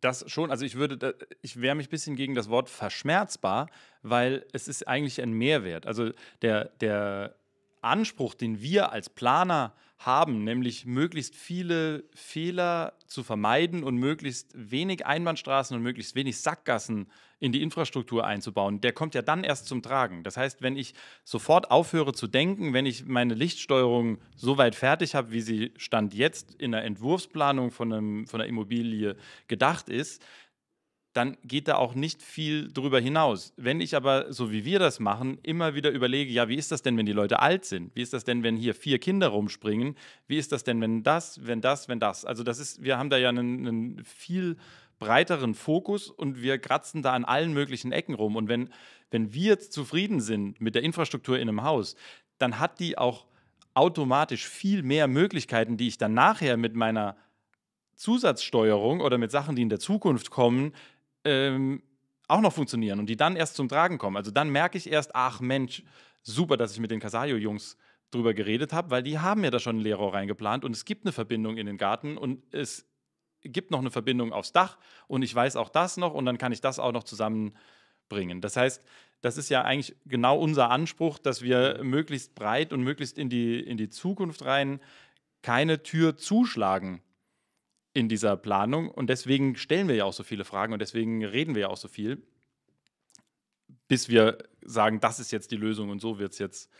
Speaker 1: Das schon, also ich würde, ich wehre mich ein bisschen gegen das Wort verschmerzbar, weil es ist eigentlich ein Mehrwert. Also der, der Anspruch, den wir als Planer haben, nämlich möglichst viele Fehler zu vermeiden und möglichst wenig Einbahnstraßen und möglichst wenig Sackgassen in die Infrastruktur einzubauen, der kommt ja dann erst zum Tragen. Das heißt, wenn ich sofort aufhöre zu denken, wenn ich meine Lichtsteuerung so weit fertig habe, wie sie stand jetzt in der Entwurfsplanung von, einem, von einer Immobilie gedacht ist, dann geht da auch nicht viel drüber hinaus. Wenn ich aber, so wie wir das machen, immer wieder überlege, ja, wie ist das denn, wenn die Leute alt sind? Wie ist das denn, wenn hier vier Kinder rumspringen? Wie ist das denn, wenn das, wenn das, wenn das? Also das ist, wir haben da ja einen, einen viel breiteren Fokus und wir kratzen da an allen möglichen Ecken rum. Und wenn, wenn wir jetzt zufrieden sind mit der Infrastruktur in einem Haus, dann hat die auch automatisch viel mehr Möglichkeiten, die ich dann nachher mit meiner Zusatzsteuerung oder mit Sachen, die in der Zukunft kommen, ähm, auch noch funktionieren und die dann erst zum Tragen kommen. Also dann merke ich erst, ach Mensch, super, dass ich mit den Casario-Jungs drüber geredet habe, weil die haben ja da schon einen Lehrer reingeplant und es gibt eine Verbindung in den Garten und es gibt noch eine Verbindung aufs Dach und ich weiß auch das noch und dann kann ich das auch noch zusammenbringen. Das heißt, das ist ja eigentlich genau unser Anspruch, dass wir möglichst breit und möglichst in die, in die Zukunft rein keine Tür zuschlagen, in dieser Planung. Und deswegen stellen wir ja auch so viele Fragen und deswegen reden wir ja auch so viel, bis wir sagen, das ist jetzt die Lösung und so wird es jetzt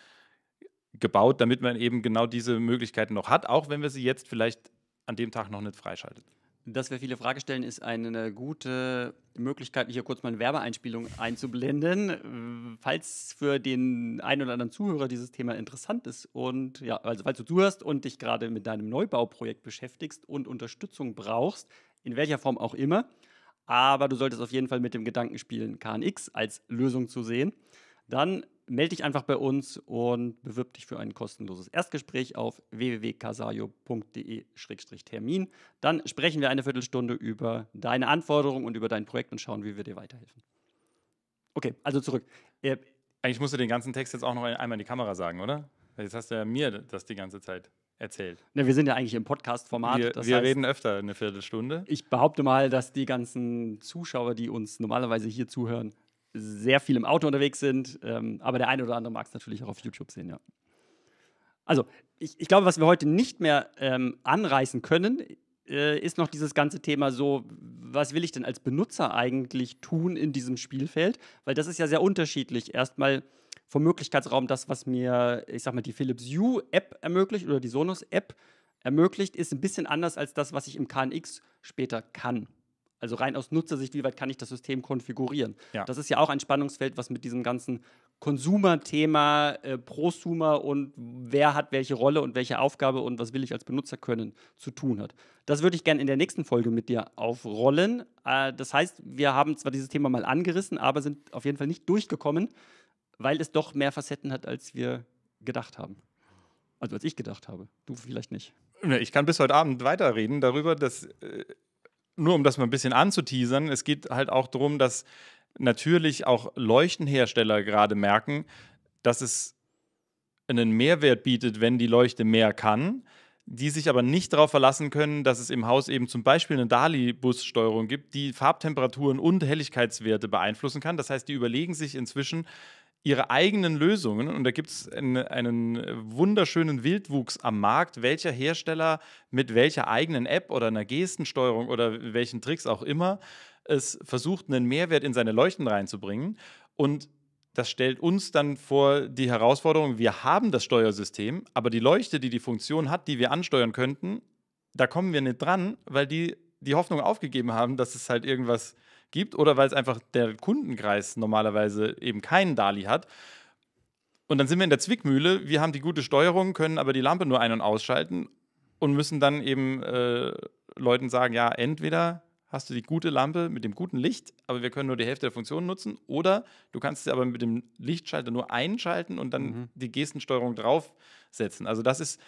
Speaker 1: gebaut, damit man eben genau diese Möglichkeiten noch hat, auch wenn wir sie jetzt vielleicht an dem Tag noch nicht freischaltet
Speaker 2: dass wir viele Fragen stellen, ist eine gute Möglichkeit, hier kurz mal eine Werbeeinspielung einzublenden. Falls für den einen oder anderen Zuhörer dieses Thema interessant ist und ja, also falls du zuhörst und dich gerade mit deinem Neubauprojekt beschäftigst und Unterstützung brauchst, in welcher Form auch immer, aber du solltest auf jeden Fall mit dem Gedanken spielen, KNX als Lösung zu sehen, dann melde dich einfach bei uns und bewirb dich für ein kostenloses Erstgespräch auf www.casario.de-termin. Dann sprechen wir eine Viertelstunde über deine Anforderungen und über dein Projekt und schauen, wie wir dir weiterhelfen. Okay, also zurück. Äh,
Speaker 1: eigentlich musst du den ganzen Text jetzt auch noch einmal in die Kamera sagen, oder? Jetzt hast du ja mir das die ganze Zeit erzählt.
Speaker 2: Ne, wir sind ja eigentlich im Podcast-Format. Wir, wir heißt, reden öfter eine Viertelstunde. Ich behaupte mal, dass die ganzen Zuschauer, die uns normalerweise hier zuhören, sehr viel im Auto unterwegs sind. Ähm, aber der eine oder andere mag es natürlich auch auf YouTube sehen, ja. Also, ich, ich glaube, was wir heute nicht mehr ähm, anreißen können, äh, ist noch dieses ganze Thema so, was will ich denn als Benutzer eigentlich tun in diesem Spielfeld? Weil das ist ja sehr unterschiedlich. Erstmal vom Möglichkeitsraum das, was mir, ich sag mal, die Philips Hue App ermöglicht oder die Sonos App ermöglicht, ist ein bisschen anders als das, was ich im KNX später kann. Also rein aus Nutzersicht, wie weit kann ich das System konfigurieren? Ja. Das ist ja auch ein Spannungsfeld, was mit diesem ganzen Konsumer-Thema, äh, Prosumer und wer hat welche Rolle und welche Aufgabe und was will ich als Benutzer können zu tun hat. Das würde ich gerne in der nächsten Folge mit dir aufrollen. Äh, das heißt, wir haben zwar dieses Thema mal angerissen, aber sind auf jeden Fall nicht durchgekommen, weil es doch mehr Facetten hat, als wir gedacht haben. Also als ich gedacht habe. Du vielleicht nicht.
Speaker 1: Ne, ich kann bis heute Abend weiterreden darüber, dass äh, nur um das mal ein bisschen anzuteasern, es geht halt auch darum, dass natürlich auch Leuchtenhersteller gerade merken, dass es einen Mehrwert bietet, wenn die Leuchte mehr kann, die sich aber nicht darauf verlassen können, dass es im Haus eben zum Beispiel eine DALI-Bussteuerung gibt, die Farbtemperaturen und Helligkeitswerte beeinflussen kann. Das heißt, die überlegen sich inzwischen, ihre eigenen Lösungen. Und da gibt es einen, wunderschönen Wildwuchs am Markt, welcher Hersteller mit welcher eigenen App oder einer Gestensteuerung oder welchen Tricks auch immer es versucht, einen Mehrwert in seine Leuchten reinzubringen. Und das stellt uns dann vor die Herausforderung, wir haben das Steuersystem, aber die Leuchte, die die Funktion hat, die wir ansteuern könnten, da kommen wir nicht dran, weil die die Hoffnung aufgegeben haben, dass es halt irgendwas äh, gibt oder weil es einfach der Kundenkreis normalerweise eben keinen DALI hat. Und dann sind wir in der Zwickmühle. Wir haben die gute Steuerung, können aber die Lampe nur ein- und ausschalten und müssen dann eben äh, Leuten sagen: Ja, entweder hast du die gute Lampe mit dem guten Licht, aber wir können nur die Hälfte der Funktion nutzen, oder du kannst sie aber mit dem Lichtschalter nur einschalten und dann mhm. die Gestensteuerung draufsetzen. Also, das ist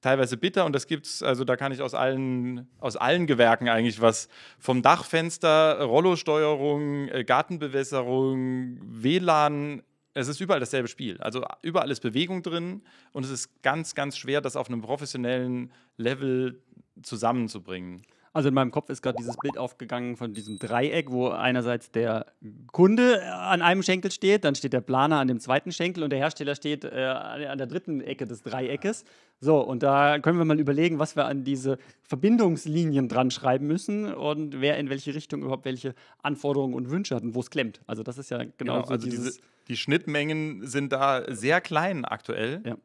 Speaker 1: teilweise bitter und das gibt's, also da kann ich aus allen, aus allen Gewerken eigentlich was vom Dachfenster, Rollosteuerung, äh, Gartenbewässerung, WLAN, es ist überall dasselbe Spiel. Also überall ist Bewegung drin und es ist ganz, ganz schwer, das auf einem
Speaker 2: professionellen Level zusammenzubringen. Also in meinem Kopf ist gerade dieses Bild aufgegangen von diesem Dreieck, wo einerseits der Kunde an einem Schenkel steht, dann steht der Planer an dem zweiten Schenkel und der Hersteller steht äh, an der dritten Ecke des Dreieckes. So, und da können wir mal überlegen, was wir an diese Verbindungslinien dran schreiben müssen und wer in welche Richtung überhaupt welche Anforderungen und Wünsche hat und wo es klemmt. Also das ist ja genau, genau so also diese, die
Speaker 1: Schnittmengen sind da sehr klein aktuell. Ja.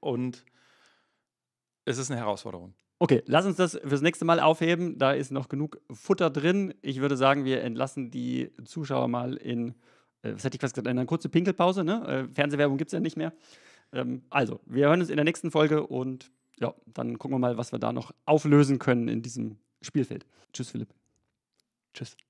Speaker 1: Und
Speaker 2: es ist eine Herausforderung. Okay, lass uns das fürs nächste Mal aufheben. Da ist noch genug Futter drin. Ich würde sagen, wir entlassen die Zuschauer mal in, äh, was hätte ich fast gesagt, in eine kurze Pinkelpause. Ne? Äh, Fernsehwerbung gibt es ja nicht mehr. Ähm, also, wir hören uns in der nächsten Folge und ja, dann gucken wir mal, was wir da noch auflösen können in diesem Spielfeld. Tschüss, Philipp. Tschüss.